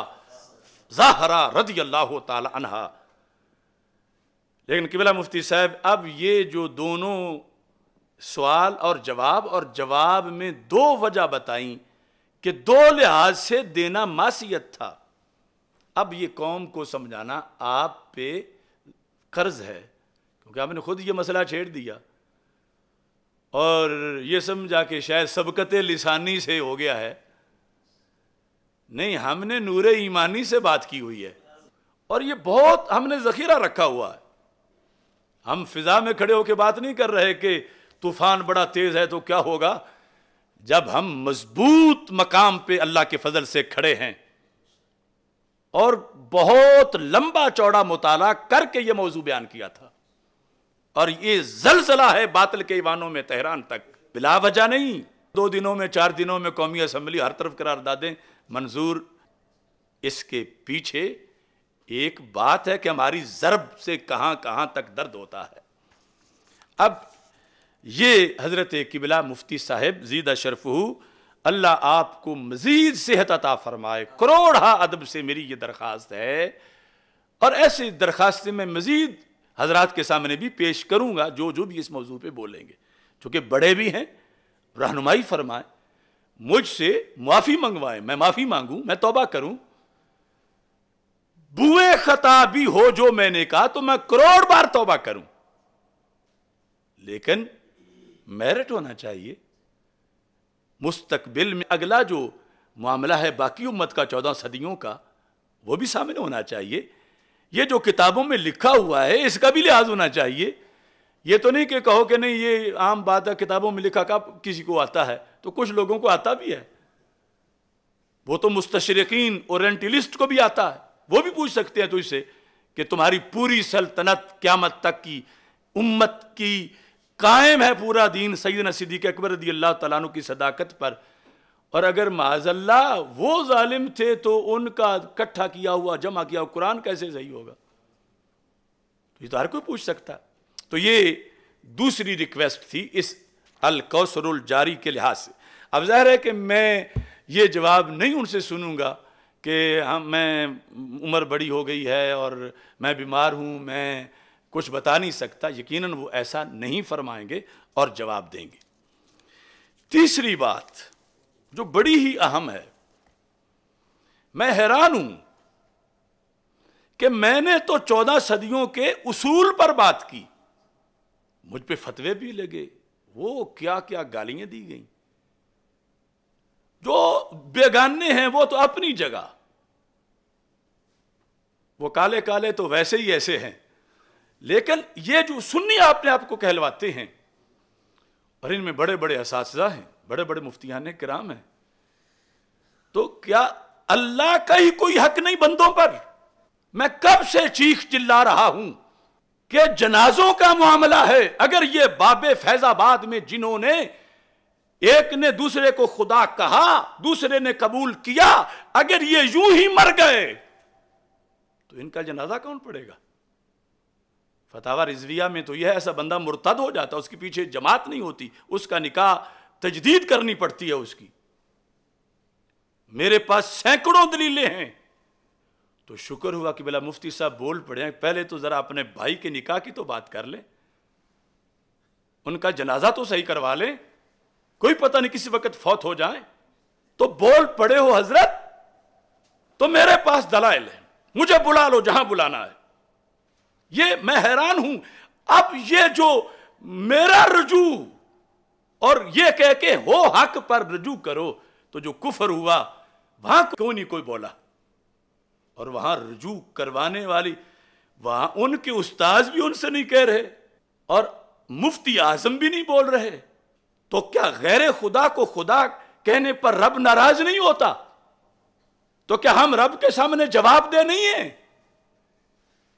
जहरा रदी अल्लाह तहा लेकिन किबला मुफ्ती साहब अब ये जो दोनों सवाल और जवाब और जवाब में दो वजह बताई कि दो लिहाज से देना मासीत था अब ये कौम को समझाना आप पे कर्ज है क्योंकि आपने खुद ये मसला छेड़ दिया और ये समझा कि शायद सबकत लिसानी से हो गया है नहीं हमने नूरे ईमानी से बात की हुई है और ये बहुत हमने जखीरा रखा हुआ है हम फिजा में खड़े होकर बात नहीं कर रहे कि तूफान बड़ा तेज है तो क्या होगा जब हम मजबूत मकाम पे अल्लाह के फजल से खड़े हैं और बहुत लंबा चौड़ा मुताला करके ये मौजू बयान किया था और ये जलसला है बातल के ईवानों में तेहरान तक बिला वजह नहीं दो दिनों में चार दिनों में कौमी असम्बली हर तरफ करार दें मंजूर इसके पीछे एक बात है कि हमारी ज़रब से कहाँ कहाँ तक दर्द होता है अब ये हज़रत किबला मुफ्ती साहब जीद अशरफ अल्लाह आपको मज़ीद सेहत अता फ़रमाए करोड़ा अदब से मेरी ये दरख्वास्त है और ऐसी दरख्वास्त में मज़ीद हजरात के सामने भी पेश करूँगा जो जो भी इस मौजू पर बोलेंगे चूंकि बड़े भी हैं रहनुमाई फरमाएं मुझसे माफी मंगवाए मैं माफी मांगू मैं तोबा करूं बुए खता भी हो जो मैंने कहा तो मैं करोड़ बार तोबा करूं लेकिन मेरिट होना चाहिए मुस्तकबिल में अगला जो मामला है बाकी उम्मत का चौदह सदियों का वो भी सामने होना चाहिए ये जो किताबों में लिखा हुआ है इसका भी लिहाज होना चाहिए ये तो नहीं कि कहो कि नहीं ये आम बात है किताबों में लिखा का किसी को आता है तो कुछ लोगों को आता भी है वो तो मुस्तशरकिन ओरेंटलिस्ट को भी आता है वो भी पूछ सकते हैं तुझसे कि तुम्हारी पूरी सल्तनत क्यामत तक की उम्मत की कायम है पूरा दीन सैदन के अकबर रदी अल्लाह तु की सदाकत पर और अगर माजल्ला वो ालिम थे तो उनका इकट्ठा किया हुआ जमा किया हुआ कुरान कैसे सही होगा तो ये तो हर कोई पूछ सकता है तो ये दूसरी रिक्वेस्ट थी इस अल कौसरुल जारी के लिहाज से अब जाहिर है कि मैं ये जवाब नहीं उनसे सुनूंगा कि हम मैं उम्र बड़ी हो गई है और मैं बीमार हूँ मैं कुछ बता नहीं सकता यकीनन वो ऐसा नहीं फरमाएंगे और जवाब देंगे तीसरी बात जो बड़ी ही अहम है मैं हैरान हूं कि मैंने तो चौदह सदियों के उसूल पर बात की मुझ पे फतवे भी लगे वो क्या क्या गालियां दी गई जो बेगाने हैं वो तो अपनी जगह वो काले काले तो वैसे ही ऐसे हैं लेकिन ये जो सुन्नी आपने आपको कहलवाते हैं और इनमें बड़े बड़े इस हैं बड़े बड़े मुफ्तियाने कराम हैं तो क्या अल्लाह का ही कोई हक नहीं बंदों पर मैं कब से चीख चिल्ला रहा हूं कि जनाजों का मामला है अगर ये बाबे फैजाबाद में जिन्होंने एक ने दूसरे को खुदा कहा दूसरे ने कबूल किया अगर ये यूं ही मर गए तो इनका जनाजा कौन पड़ेगा फतावा रिजविया में तो यह ऐसा बंदा मुर्तद हो जाता उसके पीछे जमात नहीं होती उसका निकाह तजदीद करनी पड़ती है उसकी मेरे पास सैकड़ों दलीलें हैं तो शुक्र हुआ कि बोला मुफ्ती साहब बोल पड़े पहले तो ज़रा अपने भाई के निकाह की तो बात कर ले उनका जनाजा तो सही करवा लें कोई पता नहीं किसी वक्त फौत हो जाए तो बोल पड़े हो हजरत तो मेरे पास दलाइल है मुझे बुला लो जहां बुलाना है ये मैं हैरान हूं अब ये जो मेरा रजू और ये कह के हो हक पर रजू करो तो जो कुफर हुआ वहां क्यों नहीं कोई बोला और वहां रजू करवाने वाली वहां उनके उस्ताज भी उनसे नहीं कह रहे और मुफ्ती आजम भी नहीं बोल रहे तो क्या गैर खुदा को खुदा कहने पर रब नाराज नहीं होता तो क्या हम रब के सामने जवाब दे नहीं है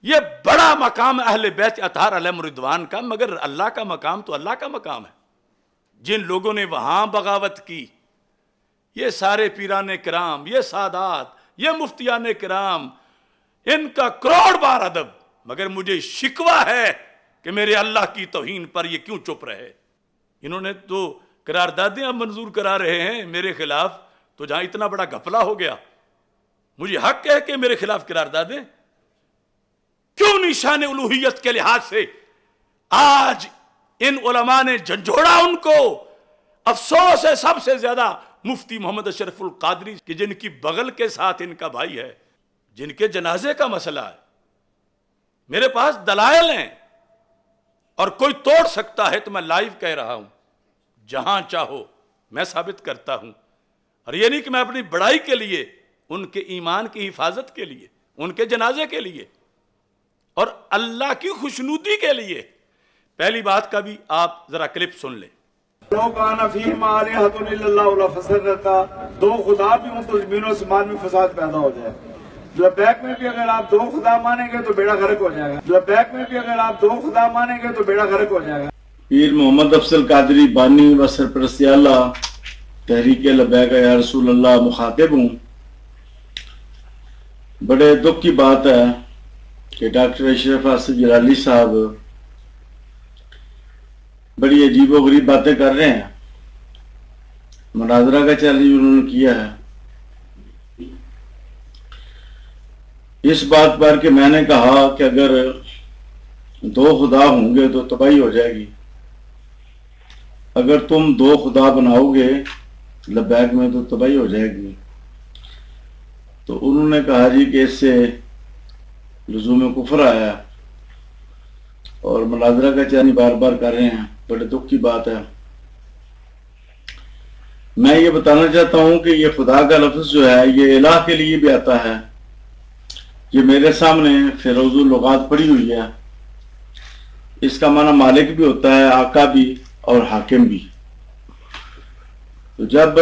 यह बड़ा मकाम अहल बैत अतार अलमरिदवान का मगर अल्लाह का मकाम तो अल्लाह का मकाम है जिन लोगों ने वहां बगावत की ये सारे पीराने कराम ये सादात ये ने कराम इनका करोड़ बार अदब मगर मुझे शिकवा है कि मेरे अल्लाह की तोहन पर ये क्यों चुप रहे इन्होंने तो करारदादियां अब मंजूर करा रहे हैं मेरे खिलाफ तो जहां इतना बड़ा घपला हो गया मुझे हक है कि मेरे खिलाफ करारदादें क्यों निशान उलूहियत के लिहाज से आज इन उलमा ने झंझोड़ा उनको अफसोस है सबसे ज्यादा मुफ्ती मोहम्मद अशरफुल कादरी कि जिनकी बगल के साथ इनका भाई है जिनके जनाजे का मसला है मेरे पास दलायल हैं और कोई तोड़ सकता है तो मैं लाइव कह रहा हूं जहां चाहो मैं साबित करता हूं और ये नहीं कि मैं अपनी बड़ाई के लिए उनके ईमान की हिफाजत के लिए उनके जनाजे के लिए और अल्लाह की खुशनुदी के लिए पहली बात का भी आप जरा क्लिप सुन लें दो खुदा भी हूँ तो जमीन समान में फसाद पैदा हो जाए बैक में भी अगर आप दो खुदा मानेंगे तो बेड़ा गर्क हो जाएगा बैक में भी अगर आप दो खुदा मानेंगे तो बेड़ा गर्क हो जाएगा पीर मोहम्मद अफसल कादरी बानी व सरपरस्तियाला तहरीक लबैक या रसूल अल्लाह मुखातिब हूँ बड़े दुख की बात है कि डॉक्टर अशरफ आसिफ जलाली साहब बड़ी अजीबो गरीब बातें कर रहे हैं मनाजरा का चैलेंज उन्होंने किया है इस बात पर कि मैंने कहा कि अगर दो खुदा होंगे तो तबाही हो जाएगी अगर तुम दो खुदा बनाओगे लबैक में तो तबाही हो जाएगी तो उन्होंने कहा जी कि इससे लजूम कुफर आया और मनाजरा का चैलेंज बार बार कर रहे हैं बड़े दुख की बात है मैं ये बताना चाहता हूं कि ये खुदा का लफ्ज जो है ये इलाह के लिए भी आता है ये मेरे सामने फिरोजुलगात पड़ी हुई है इसका माना मालिक भी होता है आका भी और हाकिम भी तो जब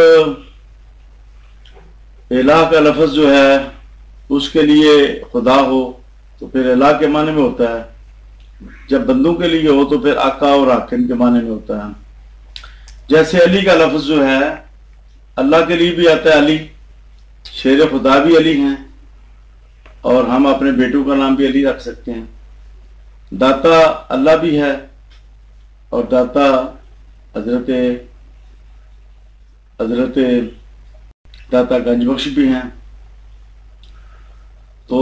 इलाह का लफ्ज जो है उसके लिए खुदा हो तो फिर इलाह के माने में होता है जब बंदों के लिए हो तो फिर आका और आखिन के माने में होता है जैसे अली का लफ्ज जो है अल्लाह के लिए भी आता है अली शेर खुदा भी अली हैं और हम अपने बेटों का नाम भी अली रख सकते हैं दाता अल्लाह भी है और दाता हजरत हजरत दाता गंजबख्श भी हैं तो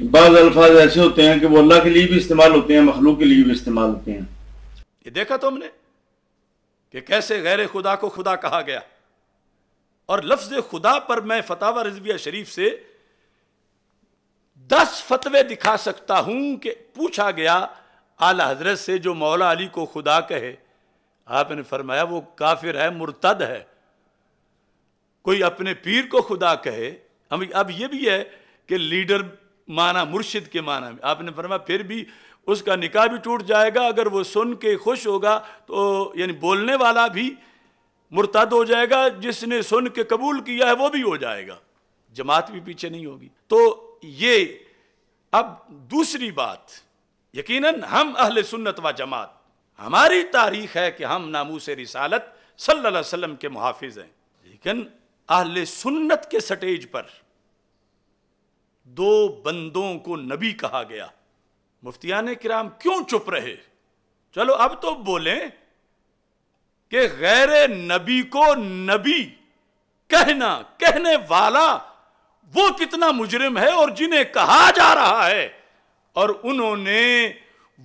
बाज अल्फाज ऐसे होते हैं कि वो अल्लाह के लिए भी इस्तेमाल होते हैं मखलूक के लिए भी इस्तेमाल होते हैं ये देखा तुमने कि कैसे गैर खुदा को खुदा कहा गया और लफ्ज खुदा पर मैं फतावा रजविया शरीफ से दस फतवे दिखा सकता हूं कि पूछा गया आला हजरत से जो मौला अली को खुदा कहे आपने फरमाया वो काफिर है मुर्तद है कोई अपने पीर को खुदा कहे हम अब ये भी है कि लीडर माना मुर्शिद के माना में आपने फरमाया फिर भी उसका निकाह भी टूट जाएगा अगर वो सुन के खुश होगा तो यानी बोलने वाला भी मुर्तद हो जाएगा जिसने सुन के कबूल किया है वो भी हो जाएगा जमात भी पीछे नहीं होगी तो ये अब दूसरी बात यकीनन हम अहल सुन्नत व जमात हमारी तारीख है कि हम नामूस रिसालत सल्लल्लाहु अलैहि वसल्लम के मुहाफिज हैं लेकिन अहल सुन्नत के स्टेज पर दो बंदों को नबी कहा गया मुफ्तियान किराम क्यों चुप रहे चलो अब तो बोले कि गैर नबी को नबी कहना कहने वाला वो कितना मुजरिम है और जिन्हें कहा जा रहा है और उन्होंने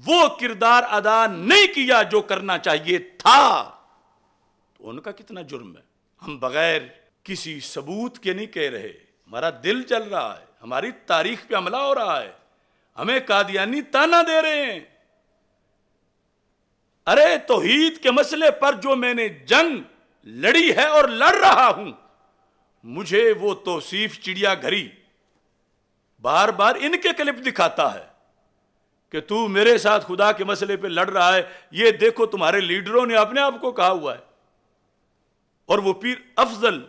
वो किरदार अदा नहीं किया जो करना चाहिए था तो उनका कितना जुर्म है हम बगैर किसी सबूत के नहीं कह रहे हमारा दिल चल रहा है हमारी तारीख पे हमला हो रहा है हमें कादियानी ताना दे रहे हैं अरे तोहीद के मसले पर जो मैंने जंग लड़ी है और लड़ रहा हूं मुझे वो तोसीफ चिड़िया घरी बार बार इनके क्लिप दिखाता है कि तू मेरे साथ खुदा के मसले पे लड़ रहा है ये देखो तुम्हारे लीडरों ने अपने आप को कहा हुआ है और वो पीर अफजल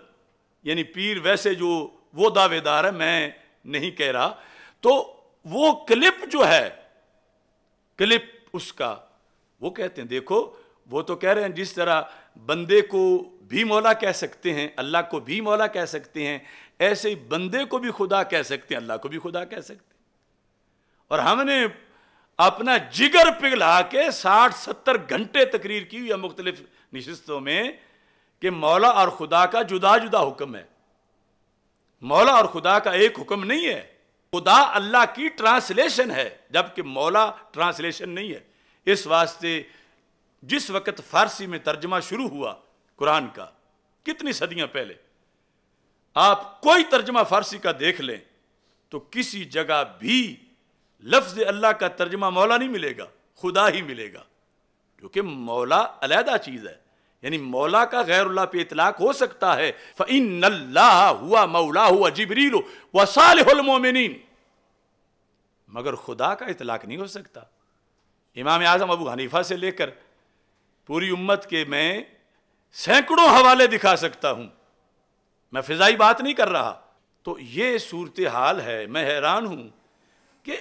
यानी पीर वैसे जो वो दावेदार है मैं नहीं कह रहा तो वो क्लिप जो है क्लिप उसका वो कहते हैं देखो वो तो कह रहे हैं जिस तरह बंदे को भी मौला कह सकते हैं अल्लाह को भी मौला कह सकते हैं ऐसे ही बंदे को भी खुदा कह सकते हैं अल्लाह को भी खुदा कह सकते हैं और हमने अपना जिगर पिघला के साठ सत्तर घंटे तकरीर की या मुख्तलिफ नशस्तों में कि मौला और खुदा का जुदा जुदा हुक्म है मौला और खुदा का एक हुक्म नहीं है खुदा अल्लाह की ट्रांसलेशन है जबकि मौला ट्रांसलेशन नहीं है इस वास्ते जिस वक्त फारसी में तर्जमा शुरू हुआ कुरान का कितनी सदियां पहले आप कोई तर्जमा फारसी का देख लें तो किसी जगह भी लफ्ज़ अल्लाह का तर्जमा मौला नहीं मिलेगा खुदा ही मिलेगा क्योंकि मौला अलहदा चीज़ है यानी मौला का उल्ला पे इतलाक हो सकता है फ़िन हुआ मौला हुआ जबरील वसालमोमिन मगर खुदा का इतलाक नहीं हो सकता इमाम आज़म अबू हनीफा से लेकर पूरी उम्मत के मैं सैकड़ों हवाले दिखा सकता हूं मैं फिजाई बात नहीं कर रहा तो ये सूरत हाल है मैं हैरान हूं कि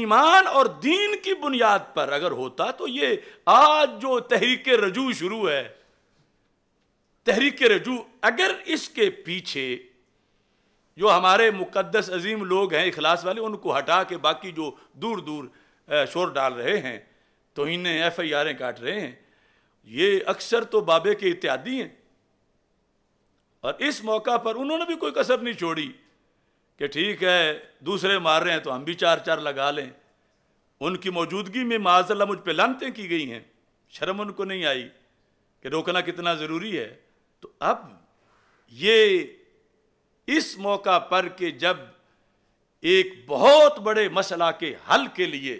ईमान और दीन की बुनियाद पर अगर होता तो ये आज जो तहरीक रजू शुरू है तहरीक रजू अगर इसके पीछे जो हमारे मुकदस अजीम लोग हैं इखलास वाले उनको हटा के बाकी जो दूर दूर शोर डाल रहे हैं तो इन्हें एफ आई आरें काट रहे हैं ये अक्सर तो बाबे के इत्यादि हैं और इस मौका पर उन्होंने भी कोई कसर नहीं छोड़ी कि ठीक है दूसरे मार रहे हैं तो हम भी चार चार लगा लें उनकी मौजूदगी में माजल्ला मुझ पर लानतें की गई हैं शर्म उनको नहीं आई कि रोकना कितना ज़रूरी है तो अब ये इस मौका पर कि जब एक बहुत बड़े मसला के हल के लिए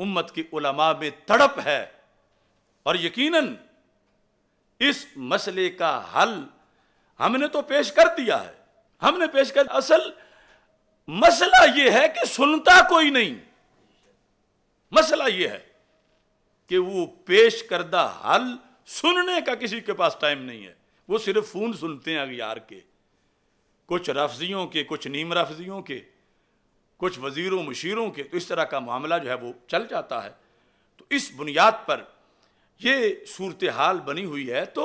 उम्मत की उलमा में तड़प है और यकीनन इस मसले का हल हमने तो पेश कर दिया है हमने पेश कर असल मसला यह है कि सुनता कोई नहीं मसला यह है कि वो पेश करदा हल सुनने का किसी के पास टाइम नहीं है वो सिर्फ फ़ोन सुनते हैं अगियार के कुछ रफजियों के कुछ नीम रफजियों के कुछ वज़ीरों मशीरों के तो इस तरह का मामला जो है वो चल जाता है तो इस बुनियाद पर ये सूरत हाल बनी हुई है तो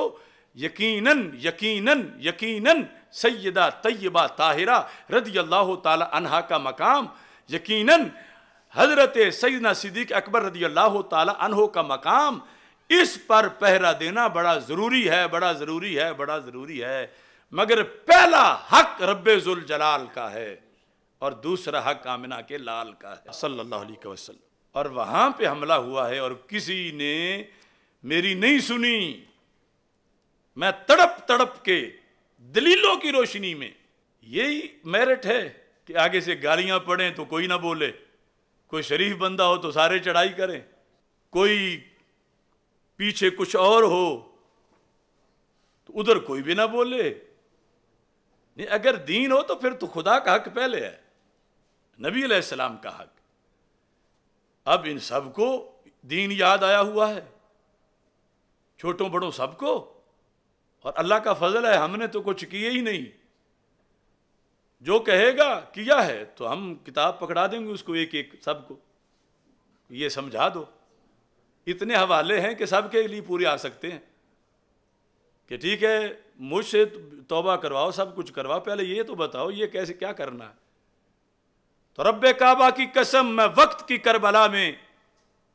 यकीनन यकीनन यकीनन सैदा तय्यबा ताहिरा रदी अल्लाह तहा का मकाम यकीनन हज़रत सैदना सिद्दीक अकबर रदी अल्लाह तहों का मकाम इस पर पहरा देना बड़ा ज़रूरी है बड़ा ज़रूरी है बड़ा ज़रूरी है मगर पहला हक जुल जलाल का है और दूसरा हक आमिना के लाल का है सल्लल्लाहु अलैहि वसल्लम और वहां पे हमला हुआ है और किसी ने मेरी नहीं सुनी मैं तड़प तड़प के दलीलों की रोशनी में यही मेरिट है कि आगे से गालियां पड़े तो कोई ना बोले कोई शरीफ बंदा हो तो सारे चढ़ाई करें कोई पीछे कुछ और हो तो उधर कोई भी ना बोले नहीं अगर दीन हो तो फिर तो खुदा का हक पहले है नबी सलाम का हक अब इन सबको दीन याद आया हुआ है छोटों बड़ों सबको और अल्लाह का फजल है हमने तो कुछ किए ही नहीं जो कहेगा किया है तो हम किताब पकड़ा देंगे उसको एक एक सबको ये समझा दो इतने हवाले हैं कि सब के लिए पूरे आ सकते हैं कि ठीक है मुझसे तोबा करवाओ सब कुछ करवाओ पहले ये तो बताओ ये कैसे क्या करना है तो रब काबा की कसम मैं वक्त की करबला में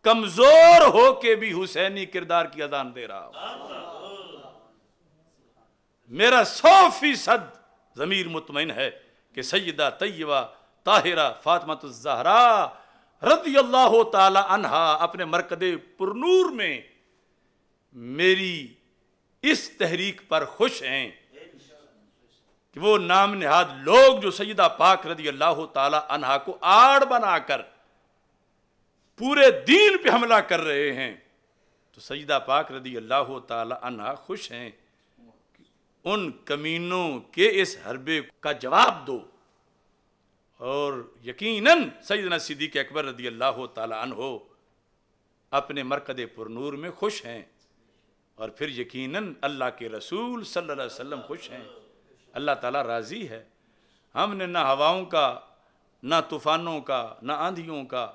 कमजोर हो के भी हुसैनी किरदार की अजान दे रहा हूं मेरा सौ फीसद जमीर मुतमिन है कि सैदा तय्यबा ताहिरा फातमत जहरा रदी अल्लाह अनहा अपने मरकद पुरनूर में मेरी इस तहरीक पर खुश हैं कि वो नाम नहाद लोग जो सईदा पाक रदी अल्लाह अनहा को आड़ बनाकर पूरे दीन पे हमला कर रहे हैं तो सईदा पाक रदी अल्लाह अनहा खुश हैं उन कमीनों के इस हरबे का जवाब दो और यकीनन सैदना सिद्दीक अकबर रदी अल्लाह तन हो अपने मरकद पुरनूर में खुश हैं और फिर यकीनन अल्लाह के रसूल सल्लल्लाहु अलैहि वसल्लम खुश हैं अल्लाह ताला राज़ी है हमने ना हवाओं का ना तूफ़ानों का ना आंधियों का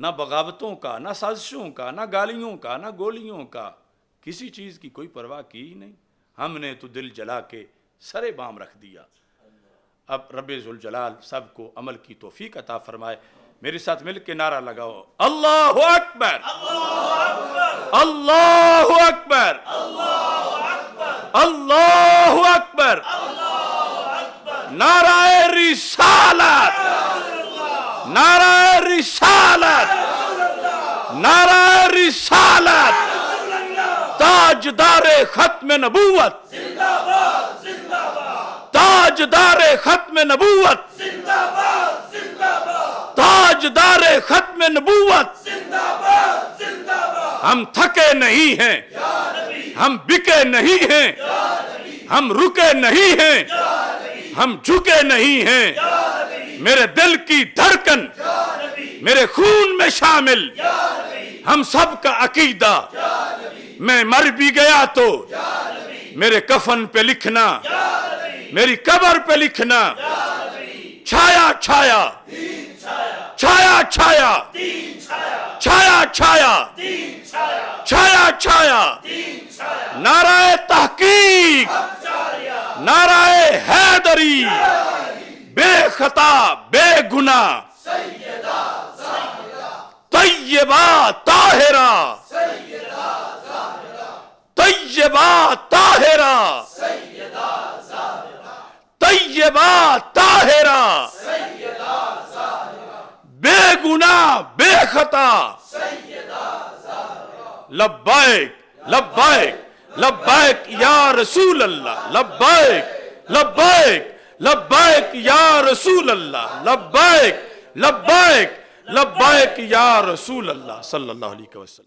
ना बगावतों का ना साजिशों का ना गालियों का ना गोलियों का किसी चीज़ की कोई परवाह की ही नहीं हमने तो दिल जला के सरे बाम रख दिया अब रबाल सब को अमल की तोफ़ी अता फ़रमाए मेरे साथ मिल के नारा लगाओ अल्लाह अकबर अल्लाह अकबर अल्लाह अकबर नारा रिसालत नारा रिसालत नारा रिसालत ताजदार खत्म नबूवत ताजदार खत्म नबूवत ताजदार खत्म नबूवत हम थके नहीं हैं हम बिके नहीं हैं हम रुके नहीं हैं हम झुके नहीं हैं मेरे दिल की धड़कन मेरे खून में शामिल हम सब का अकीदा मैं मर भी गया तो मेरे कफन पे लिखना मेरी कबर पे लिखना छाया छाया छाया छाया छाया छाया छाया छाया नाराय तहकीक नाराय हैदरी बेखता बेगुना तय्यबा ताहिरा तय्यबा ताहिरा तय्यबा ताहिरा बेगुना बेखता लब्बैक लब्बैक लब्बैक या रसूल अल्लाह लब्बैक लब्बैक لبائك يا رسول الله لبائك لبائك لبائك يا رسول الله صلى الله عليه وسلم